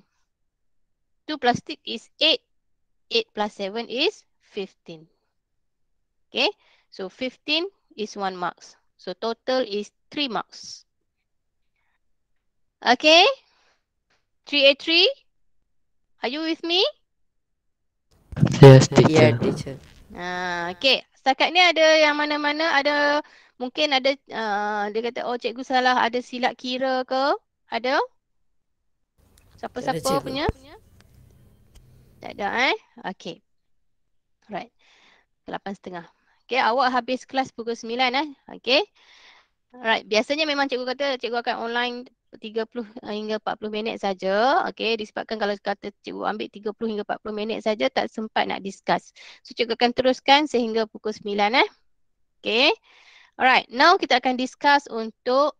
2 plus 6 is 8. 8 plus 7 is 15. Okay. So, 15 is 1 marks. So, total is 3 marks. Okay. 3A3. Are you with me? Yes, teacher. Yeah, teacher. Uh, okay setakat ni ada yang mana-mana ada mungkin ada uh, dia kata oh cikgu salah ada silap kira ke ada siapa-siapa ada punya tak ada eh okey right Lapan setengah. Okay, awak habis kelas pukul sembilan eh. Okay. Alright, biasanya memang cikgu kata cikgu akan online 30 eh, hingga 40 minit saja. Okey, disebabkan kalau kata cikgu ambil 30 hingga 40 minit saja tak sempat nak discuss. So cikgu akan teruskan sehingga pukul 9 eh. Okey. Alright, now kita akan discuss untuk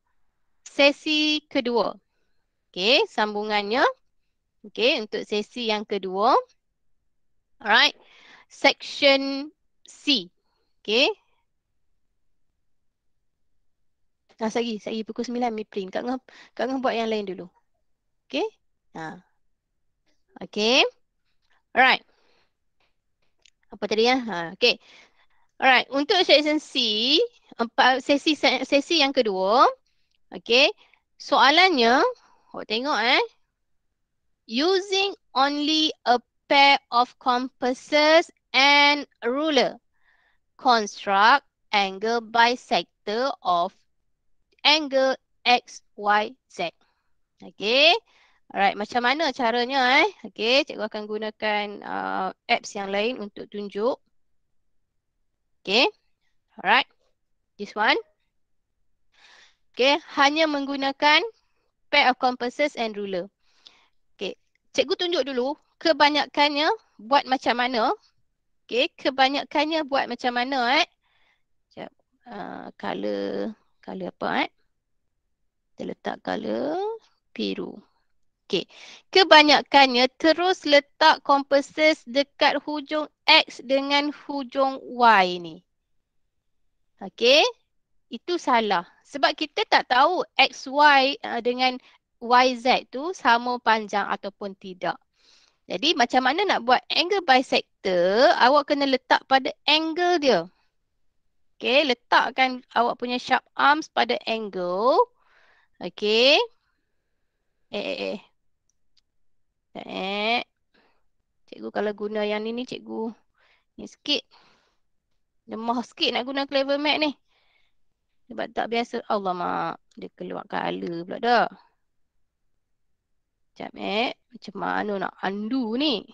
sesi kedua. Okey, sambungannya. Okey, untuk sesi yang kedua. Alright. Section C. Okey, Ah, sari, sari pukul 9 mi print. Kak Ngah, Kak Ngah buat yang lain dulu. Okay? Ha. Okay. Alright. Apa tadi ya? Ha, okay. Alright, untuk section C, empat sesi sesi yang kedua. Okay. Soalannya, kau oh, tengok eh. Using only a pair of compasses and ruler. Construct angle bisector of angle X, Y, Z. Okay. Alright, macam mana caranya eh? Okay, cikgu akan gunakan uh, apps yang lain untuk tunjuk. Okay. Alright. This one. Okay, hanya menggunakan pair of compasses and ruler. Okay, cikgu tunjuk dulu kebanyakannya buat macam mana. Okay, kebanyakannya buat macam mana eh? Sekejap. Uh, color, color apa eh? Kita letak colour biru. Okay. Kebanyakannya terus letak compasses dekat hujung X dengan hujung Y ni. Okay. Itu salah. Sebab kita tak tahu x y eh, dengan y z tu sama panjang ataupun tidak. Jadi macam mana nak buat angle bisector, awak kena letak pada angle dia. Okay, letakkan awak punya sharp arms pada angle. Okey. Eh, eh, eh. Eh. Cikgu kalau guna yang ni ni cikgu. Ni sikit. Lemah sikit nak guna clever mac ni. Sebab tak biasa. Allah mak. Dia keluar kala pula dah. Sekejap eh. Macam mana nak undo ni.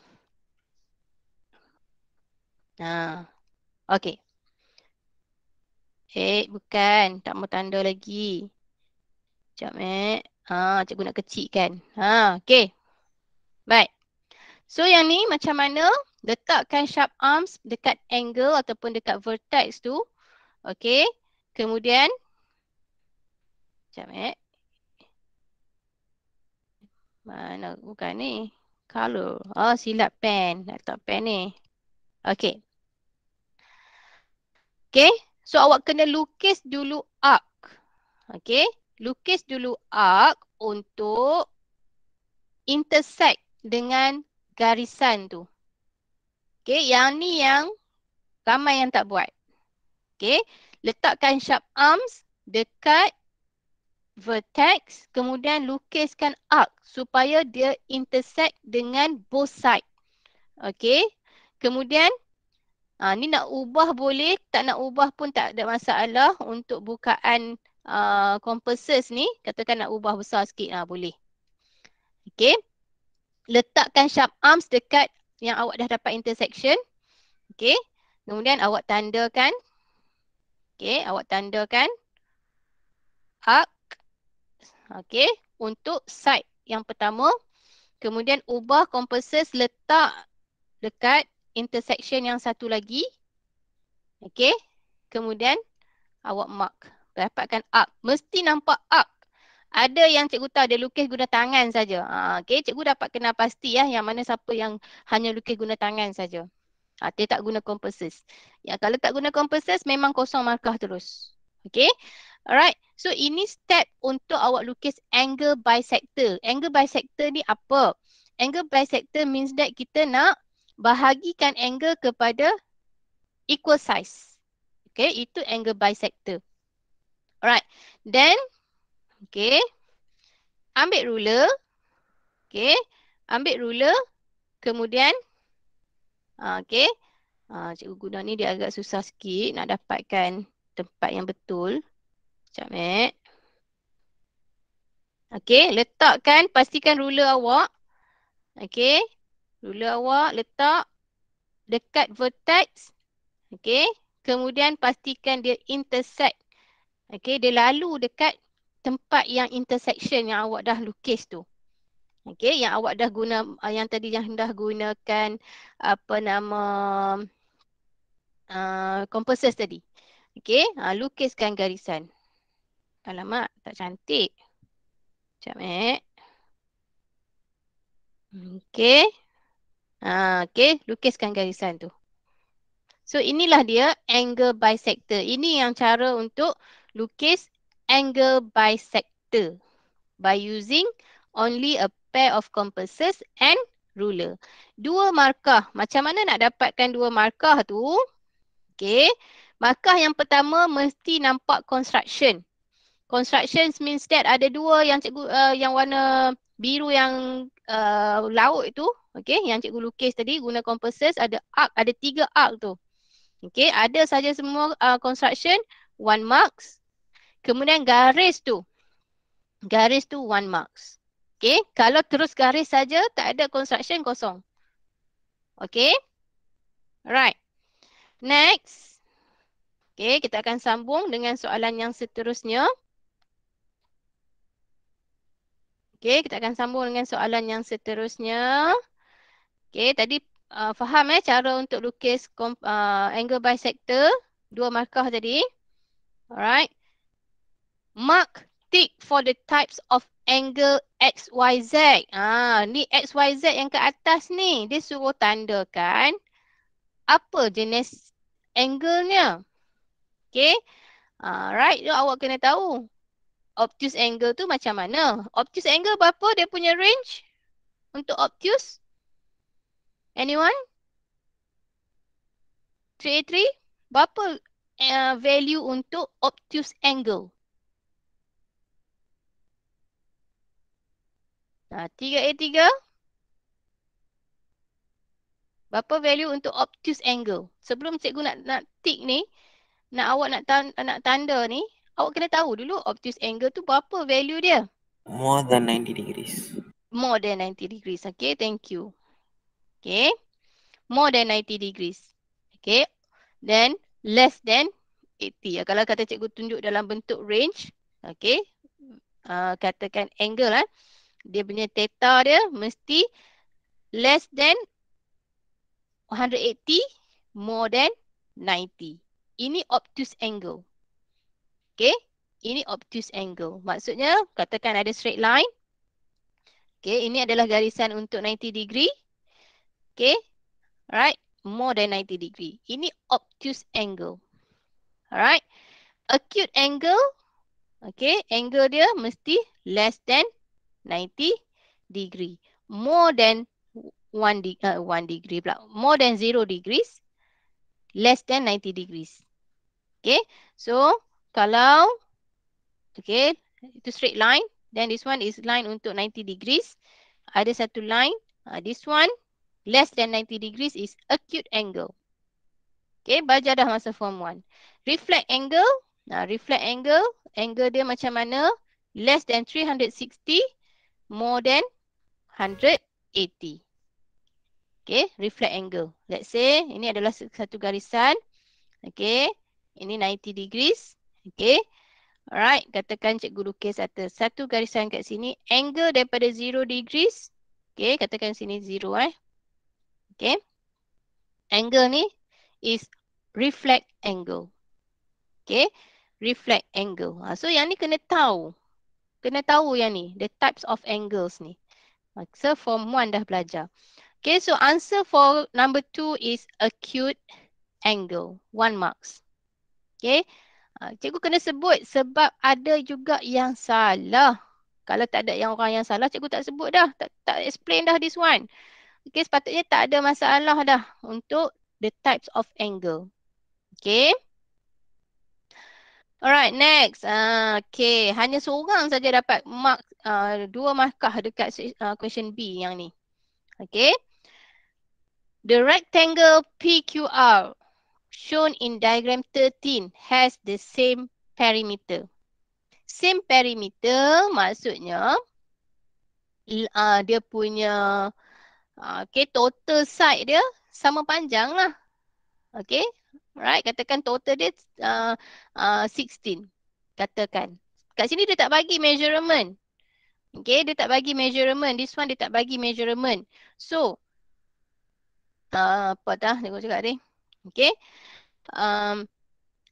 Haa. Okey. Eh, bukan. Tak mau tanda lagi. Sekejap eh. Ha, cikgu nak kecilkan. Ha, okay. Baik. So yang ni macam mana letakkan sharp arms dekat angle ataupun dekat vertex tu. Okay. Kemudian. Sekejap eh. Mana bukan ni. Color. Oh ah, silap pen. nak Letak pen ni. Okay. Okay. So awak kena lukis dulu arc. Okay lukis dulu arc untuk intersect dengan garisan tu. Okay, yang ni yang ramai yang tak buat. Okay, letakkan sharp arms dekat vertex kemudian lukiskan arc supaya dia intersect dengan both side. Okay, kemudian ha, ni nak ubah boleh, tak nak ubah pun tak ada masalah untuk bukaan Uh, compasses ni katakan nak ubah besar sikit ha, boleh. Okay. Letakkan sharp arms dekat yang awak dah dapat intersection. Okay. Kemudian awak tandakan. Okay. Awak tandakan. Arc. Okay. Untuk side yang pertama. Kemudian ubah compasses letak dekat intersection yang satu lagi. Okay. Kemudian awak mark dapatkan up. Mesti nampak up. Ada yang cikgu tahu dia lukis guna tangan saja. Ha, okay, cikgu dapat kena pasti ya, yang mana siapa yang hanya lukis guna tangan saja. Ha, dia tak guna compasses. Ya, kalau tak guna compasses memang kosong markah terus. Okay, alright. So, ini step untuk awak lukis angle bisector. Angle bisector ni apa? Angle bisector means that kita nak bahagikan angle kepada equal size. Okay, itu angle bisector. Alright. Then, okay. Ambil ruler. Okay. Ambil ruler. Kemudian, ah, okay. Ah, cikgu guna ni dia agak susah sikit nak dapatkan tempat yang betul. Sekejap, Mac. Okay. Letakkan, pastikan ruler awak. Okay. Ruler awak letak dekat vertex. Okay. Kemudian pastikan dia intersect Okay, dia lalu dekat tempat yang intersection yang awak dah lukis tu. Okay, yang awak dah guna, ah, yang tadi yang dah gunakan apa nama ah, composites uh, tadi. Okay, ha, ah, lukiskan garisan. Alamak, tak cantik. Sekejap eh. Okay. Ha, okay, lukiskan garisan tu. So, inilah dia angle bisector. Ini yang cara untuk lukis angle bisector by using only a pair of compasses and ruler. Dua markah. Macam mana nak dapatkan dua markah tu? Okay. Markah yang pertama mesti nampak construction. Construction means that ada dua yang cikgu uh, yang warna biru yang uh, laut itu. Okay. Yang cikgu lukis tadi guna compasses ada arc. Ada tiga arc tu. Okay. Ada saja semua uh, construction. One marks. Kemudian garis tu. Garis tu one marks. Okay. Kalau terus garis saja tak ada construction kosong. Okay. Right. Next. Okay. Kita akan sambung dengan soalan yang seterusnya. Okay. Kita akan sambung dengan soalan yang seterusnya. Okay. Tadi uh, faham eh cara untuk lukis uh, angle bisector. Dua markah tadi. Alright. Mark tick for the types of angle x y z Ah, ni x y z yang ke atas ni. Dia suruh tandakan apa jenis angle-nya. Okay. Alright, ha, tu awak kena tahu. Obtuse angle tu macam mana. Obtuse angle berapa dia punya range untuk obtuse? Anyone? 383? Berapa uh, value untuk obtuse angle? 3A3 ah, Berapa value untuk obtuse angle? Sebelum cikgu nak nak tick ni, nak awak nak tanda, nak tanda ni, awak kena tahu dulu obtuse angle tu berapa value dia? More than 90 degrees. More than 90 degrees. Okay, thank you. Okay. More than 90 degrees. Okay. Then less than 80. Ya, ah, kalau kata cikgu tunjuk dalam bentuk range, okay. Uh, katakan angle lah. Eh dia punya theta dia mesti less than 180 more than 90. Ini obtuse angle. Okay. Ini obtuse angle. Maksudnya katakan ada straight line. Okay. Ini adalah garisan untuk 90 degree. Okay. Right. More than 90 degree. Ini obtuse angle. Alright. Acute angle. Okay. Angle dia mesti less than 90. 90 degree. More than 1 de uh, degree pula. More than 0 degrees. Less than 90 degrees. Okay. So, kalau. Okay. Itu straight line. Then this one is line untuk 90 degrees. Ada satu line. Uh, this one. Less than 90 degrees is acute angle. Okay. Belajar dah masa form 1. Reflect angle. Nah, reflect angle. Angle dia macam mana? Less than 360 more than 180. Okay, reflect angle. Let's say ini adalah satu garisan. Okay, ini 90 degrees. Okay, alright. Katakan cik guru case atas satu garisan kat sini. Angle daripada 0 degrees. Okay, katakan sini 0 eh. Okay, angle ni is reflect angle. Okay, reflect angle. Ha, so yang ni kena tahu kena tahu yang ni the types of angles ni. So form 1 dah belajar. Okay so answer for number 2 is acute angle. One marks. Okay. Ah, cikgu kena sebut sebab ada juga yang salah. Kalau tak ada yang orang yang salah, cikgu tak sebut dah. Tak, tak explain dah this one. Okay, sepatutnya tak ada masalah dah untuk the types of angle. Okay. Alright, next. Uh, okay, hanya seorang saja dapat mark uh, dua markah dekat uh, question B yang ni. Okay. The rectangle PQR shown in diagram 13 has the same perimeter. Same perimeter maksudnya uh, dia punya uh, okay, total side dia sama panjang lah. Okay, Alright, katakan total dia uh, uh, 16. Katakan. Kat sini dia tak bagi measurement. Okay, dia tak bagi measurement. This one dia tak bagi measurement. So, uh, apa dah dia cakap ni. Okay. Um,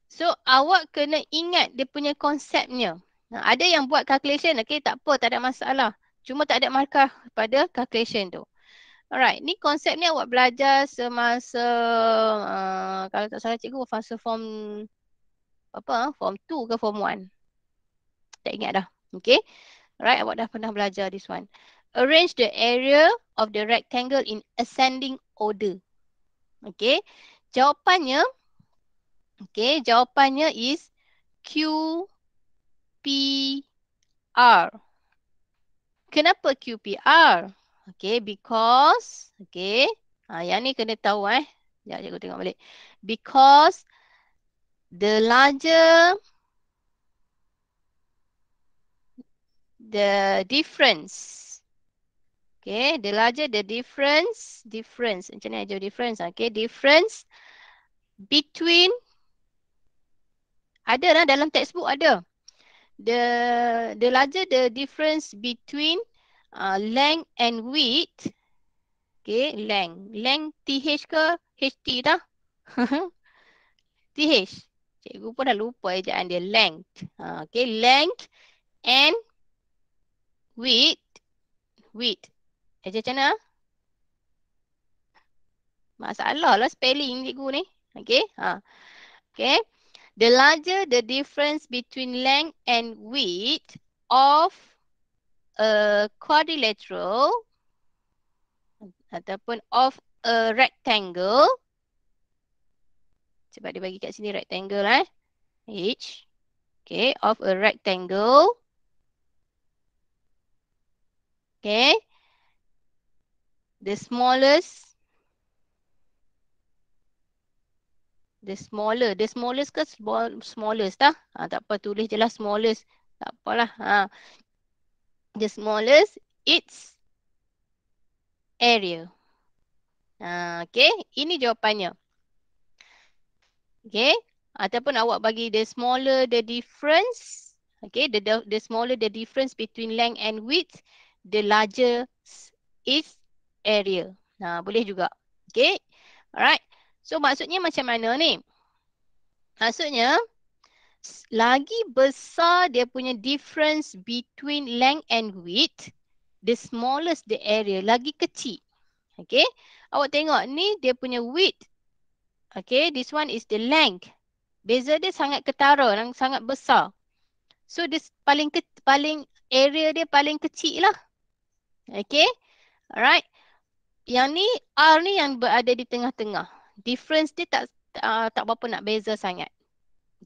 so, awak kena ingat dia punya konsepnya. ada yang buat calculation, okay tak apa, tak ada masalah. Cuma tak ada markah pada calculation tu. Alright, ni konsep ni awak belajar semasa uh, kalau tak salah cikgu fase form apa ah, form 2 ke form 1. Tak ingat dah. Okay. Alright, awak dah pernah belajar this one. Arrange the area of the rectangle in ascending order. Okay. Jawapannya Okay, jawapannya is Q P R. Kenapa Q P R? Okay, because. Okay. Ha, yang ni kena tahu eh. Sekejap, cikgu tengok balik. Because the larger the difference. Okay, the larger the difference. Difference. Macam mana eh, jauh difference? Ah. Okay, difference between. Ada lah dalam textbook ada. The the larger the difference between Uh, length and width. Okay, length. Length TH ke HT dah? TH. Cikgu pun dah lupa ejaan dia. Length. Ha, okay, length and width. Width. Eja macam mana? Masalah lah spelling cikgu ni. Okay. Ha. Okay. The larger the difference between length and width of a quadrilateral ataupun of a rectangle sebab dia bagi kat sini rectangle eh h okay of a rectangle okay the smallest the smaller the smallest ke smallest dah ha, ah, tak apa tulis jelah smallest tak apalah ha the smallest its area. Uh, okay, ini jawapannya. Okay, ataupun awak bagi the smaller the difference. Okay, the, the, the smaller the difference between length and width, the larger its area. Nah, boleh juga. Okay, alright. So maksudnya macam mana ni? Maksudnya, lagi besar dia punya difference between length and width, the smallest the area, lagi kecil. Okay. Awak tengok ni dia punya width. Okay. This one is the length. Beza dia sangat ketara dan sangat besar. So this paling ke, paling area dia paling kecil lah. Okay. Alright. Yang ni R ni yang berada di tengah-tengah. Difference dia tak uh, tak berapa nak beza sangat.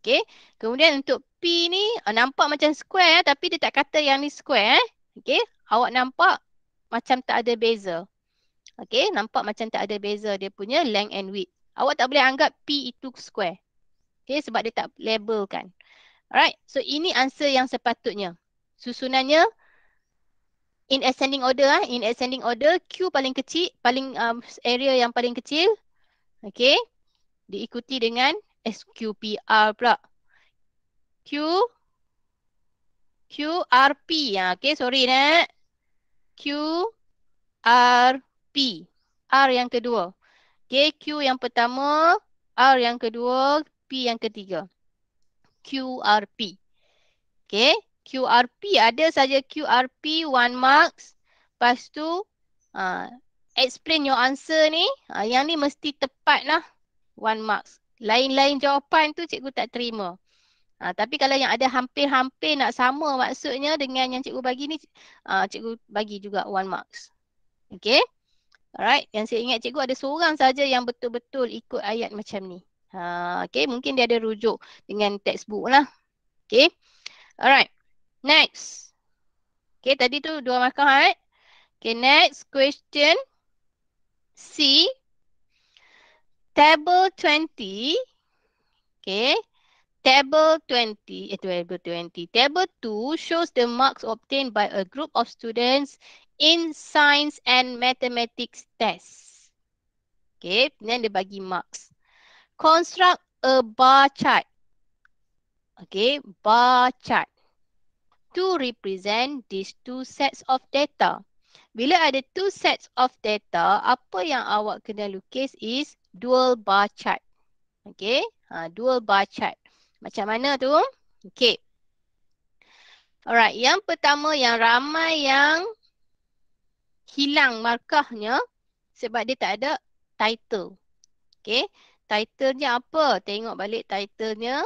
Okey. Kemudian untuk P ni ah, nampak macam square eh, tapi dia tak kata yang ni square. Eh. Okey. Awak nampak macam tak ada beza. Okey. Nampak macam tak ada beza dia punya length and width. Awak tak boleh anggap P itu square. Okey. Sebab dia tak label kan. Alright. So ini answer yang sepatutnya. Susunannya in ascending order. Ha. In ascending order Q paling kecil. Paling um, area yang paling kecil. Okey. Diikuti dengan SQPR pula. Q QRP. Ha, ah, okay, sorry, Nek. QRP. R yang kedua. Okay, Q yang pertama. R yang kedua. P yang ketiga. QRP. Okay. QRP. Ada saja QRP. One marks. Pastu, tu, uh, explain your answer ni. Uh, yang ni mesti tepat lah. One marks. Lain-lain jawapan tu cikgu tak terima. Ha, tapi kalau yang ada hampir-hampir nak sama maksudnya dengan yang cikgu bagi ni, uh, cikgu bagi juga one marks. Okay. Alright. Yang saya ingat cikgu ada seorang saja yang betul-betul ikut ayat macam ni. Ha, okay. Mungkin dia ada rujuk dengan textbook lah. Okay. Alright. Next. Okay. Tadi tu dua markah. Right? Eh? Okay. Next question. C table 20 okay table 20 eh, table 20 table 2 shows the marks obtained by a group of students in science and mathematics tests okay then dia bagi marks construct a bar chart okay bar chart to represent these two sets of data bila ada two sets of data, apa yang awak kena lukis is dual bar chart. Okay, ha, dual bar chart. Macam mana tu? Okay. Alright, yang pertama yang ramai yang hilang markahnya sebab dia tak ada title. Okay, titlenya apa? Tengok balik titlenya.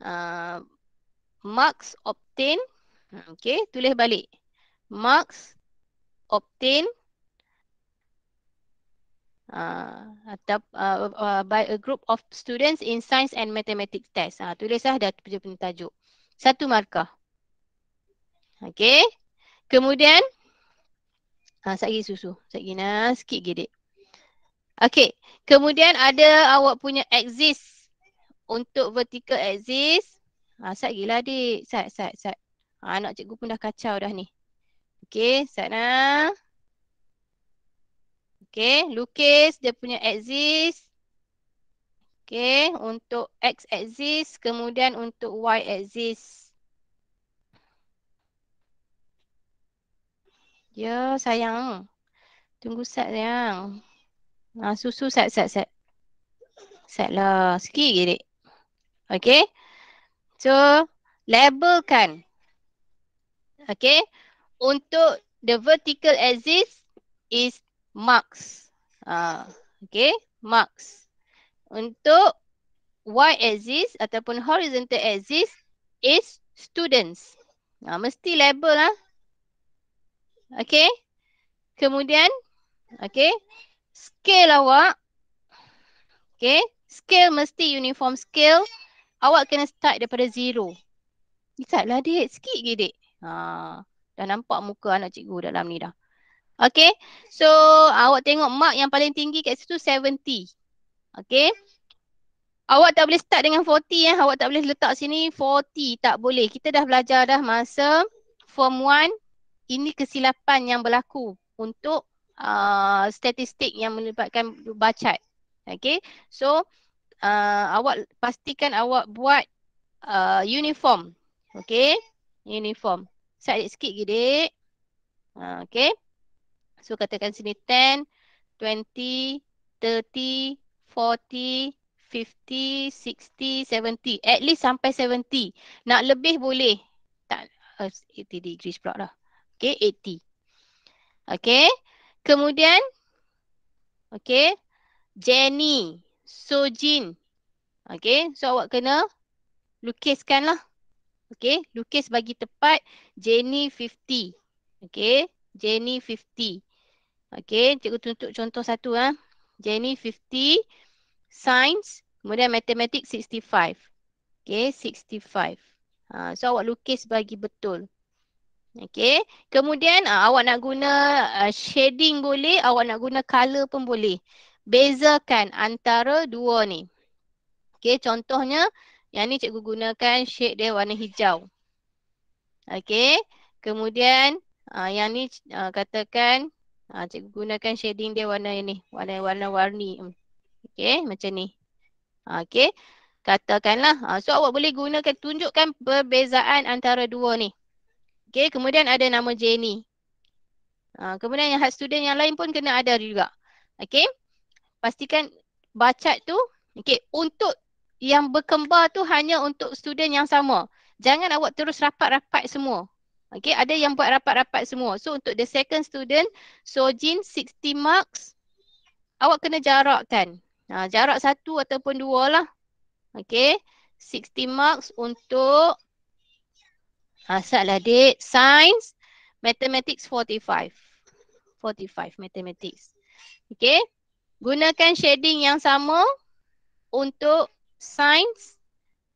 Uh, marks obtained. Hmm, okay, tulis balik. Marks obtained uh, ah, atau uh, ah, uh, ah, by a group of students in science and mathematics test. Uh, tulislah dah dia punya tajuk. Satu markah. Okay. Kemudian, uh, satgi susu. Satgi nak sikit gedek. Okay. Kemudian ada awak punya axis untuk vertical axis. Ah, sat gila adik. Saya sat, sat. anak cikgu pun dah kacau dah ni. Okay, sat nak. Okay, lukis dia punya axis. Okay, untuk x axis kemudian untuk y axis. Ya, sayang. Tunggu set sayang. Nah, ha, susu set set set. Set lah. Sikit gede. Okay. So, labelkan. Okay. Untuk the vertical axis is marks. Ha, ah, okay, marks. Untuk y axis ataupun horizontal axis is students. Ha, mesti label lah. Ha. Okay. Kemudian, okay. Scale awak. Okay. Scale mesti uniform scale. Awak kena start daripada zero. lah dek, sikit ke dek. Ha. Ah, dah nampak muka anak cikgu dalam ni dah. Okay. So awak tengok mark yang paling tinggi kat situ 70. Okay. Awak tak boleh start dengan 40 eh. Awak tak boleh letak sini 40. Tak boleh. Kita dah belajar dah masa form 1. Ini kesilapan yang berlaku untuk uh, statistik yang melibatkan bacat. Okay. So uh, awak pastikan awak buat uh, uniform. Okay. Uniform. Saya sikit gede. Uh, okay. So katakan sini 10, 20, 30, 40, 50, 60, 70, 80, 90, 100. At least sampai 70. Nak lebih boleh. Tak, uh, 80 degrees pula lah. Okay, 80. Okay. Kemudian, okay, Jenny, Sojin. Okay, so awak kena lukiskan lah. Okay, lukis bagi tepat Jenny 50. Okay, Jenny 50. Okey, cikgu tunjuk contoh satu ah. Ha. Jenny 50, science, kemudian matematik 65. Okey, 65. Ha, so awak lukis bagi betul. Okey. Kemudian uh, awak nak guna uh, shading boleh, awak nak guna color pun boleh. Bezakan antara dua ni. Okey, contohnya yang ni cikgu gunakan shade dia warna hijau. Okey. Kemudian uh, yang ni uh, katakan Ha, cikgu gunakan shading dia warna ini Warna-warna warni. Hmm. okey macam ni. Ha, okay. Katakanlah. Ha, so awak boleh gunakan, tunjukkan perbezaan antara dua ni. okey kemudian ada nama Jenny. Ha, kemudian yang student yang lain pun kena ada juga. okey Pastikan bacat tu. okey untuk yang berkembar tu hanya untuk student yang sama. Jangan awak terus rapat-rapat semua. Okay, ada yang buat rapat-rapat semua. So untuk the second student, Sojin 60 marks, awak kena jarakkan. Ha, jarak satu ataupun dua lah. Okay, 60 marks untuk asal ha, lah dek, science, mathematics 45. 45 mathematics. Okay, gunakan shading yang sama untuk science,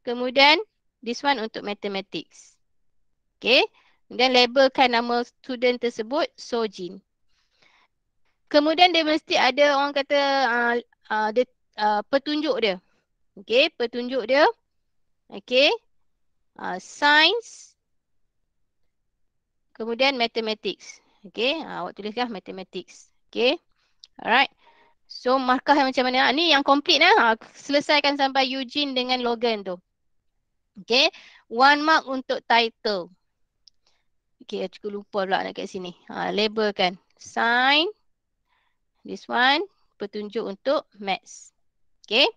kemudian this one untuk mathematics. Okay, dan labelkan nama student tersebut Sojin. Kemudian dia mesti ada orang kata uh, uh, dia, uh, petunjuk dia. Okay, petunjuk dia. Okay. Uh, science. Kemudian mathematics. Okay, uh, awak tulislah mathematics. Okay. Alright. So markah yang macam mana? Ha, ni yang complete lah. Ha, selesaikan sampai Eugene dengan Logan tu. Okay. One mark untuk title. Okay, aku cukup lupa pula dekat sini. Ha, label kan. Sign. This one. Petunjuk untuk max. Okay.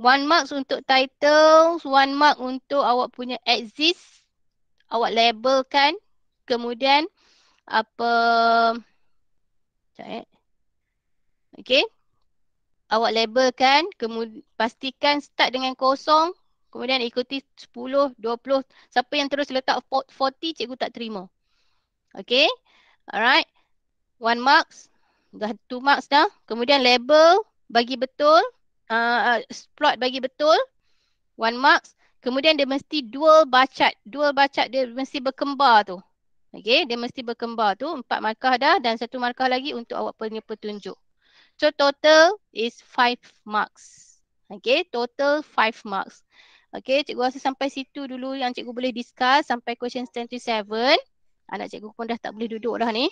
One marks untuk titles. One mark untuk awak punya exist. Awak label kan. Kemudian. Apa. Sekejap eh. Okay. Awak label kan. Kemudian pastikan start dengan kosong. Kemudian ikuti 10, 20. Siapa yang terus letak 40, cikgu tak terima. Okay. Alright. One marks. Dah two marks dah. Kemudian label bagi betul. Uh, plot bagi betul. One marks. Kemudian dia mesti dual bacat. Dual bacat dia mesti berkembar tu. Okay. Dia mesti berkembar tu. Empat markah dah dan satu markah lagi untuk awak punya petunjuk. So total is five marks. Okay. Total five marks. Okay, cikgu rasa sampai situ dulu yang cikgu boleh discuss sampai question 27. Anak cikgu pun dah tak boleh duduk dah ni.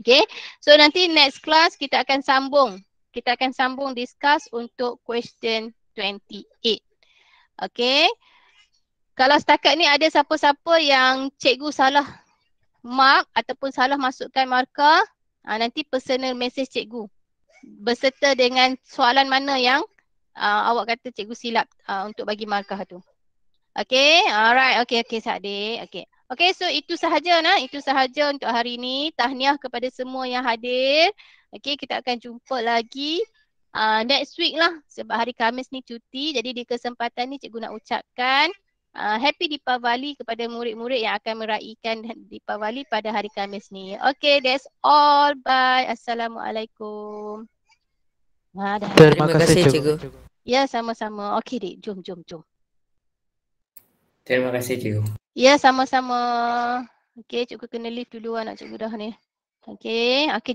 Okay, so nanti next class kita akan sambung. Kita akan sambung discuss untuk question 28. Okay, kalau setakat ni ada siapa-siapa yang cikgu salah mark ataupun salah masukkan markah, ah, nanti personal message cikgu. Berserta dengan soalan mana yang uh, awak kata cikgu silap uh, untuk bagi markah tu. Okay, alright. Okay, okay sahadik. Okay. Okay, so itu sahaja nak. Itu sahaja untuk hari ini. Tahniah kepada semua yang hadir. Okay, kita akan jumpa lagi uh, next week lah. Sebab hari Khamis ni cuti. Jadi di kesempatan ni cikgu nak ucapkan uh, Happy Deepavali kepada murid-murid yang akan meraihkan Deepavali pada hari Khamis ni. Okay, that's all. Bye. Assalamualaikum. Terima kasih cikgu. cikgu. Ya, sama-sama. Okey, Dik. Jom, jom, jom. Terima kasih, Cikgu. Ya, sama-sama. Okey, Cikgu kena lift dulu anak Cikgu dah ni. Okey, okey.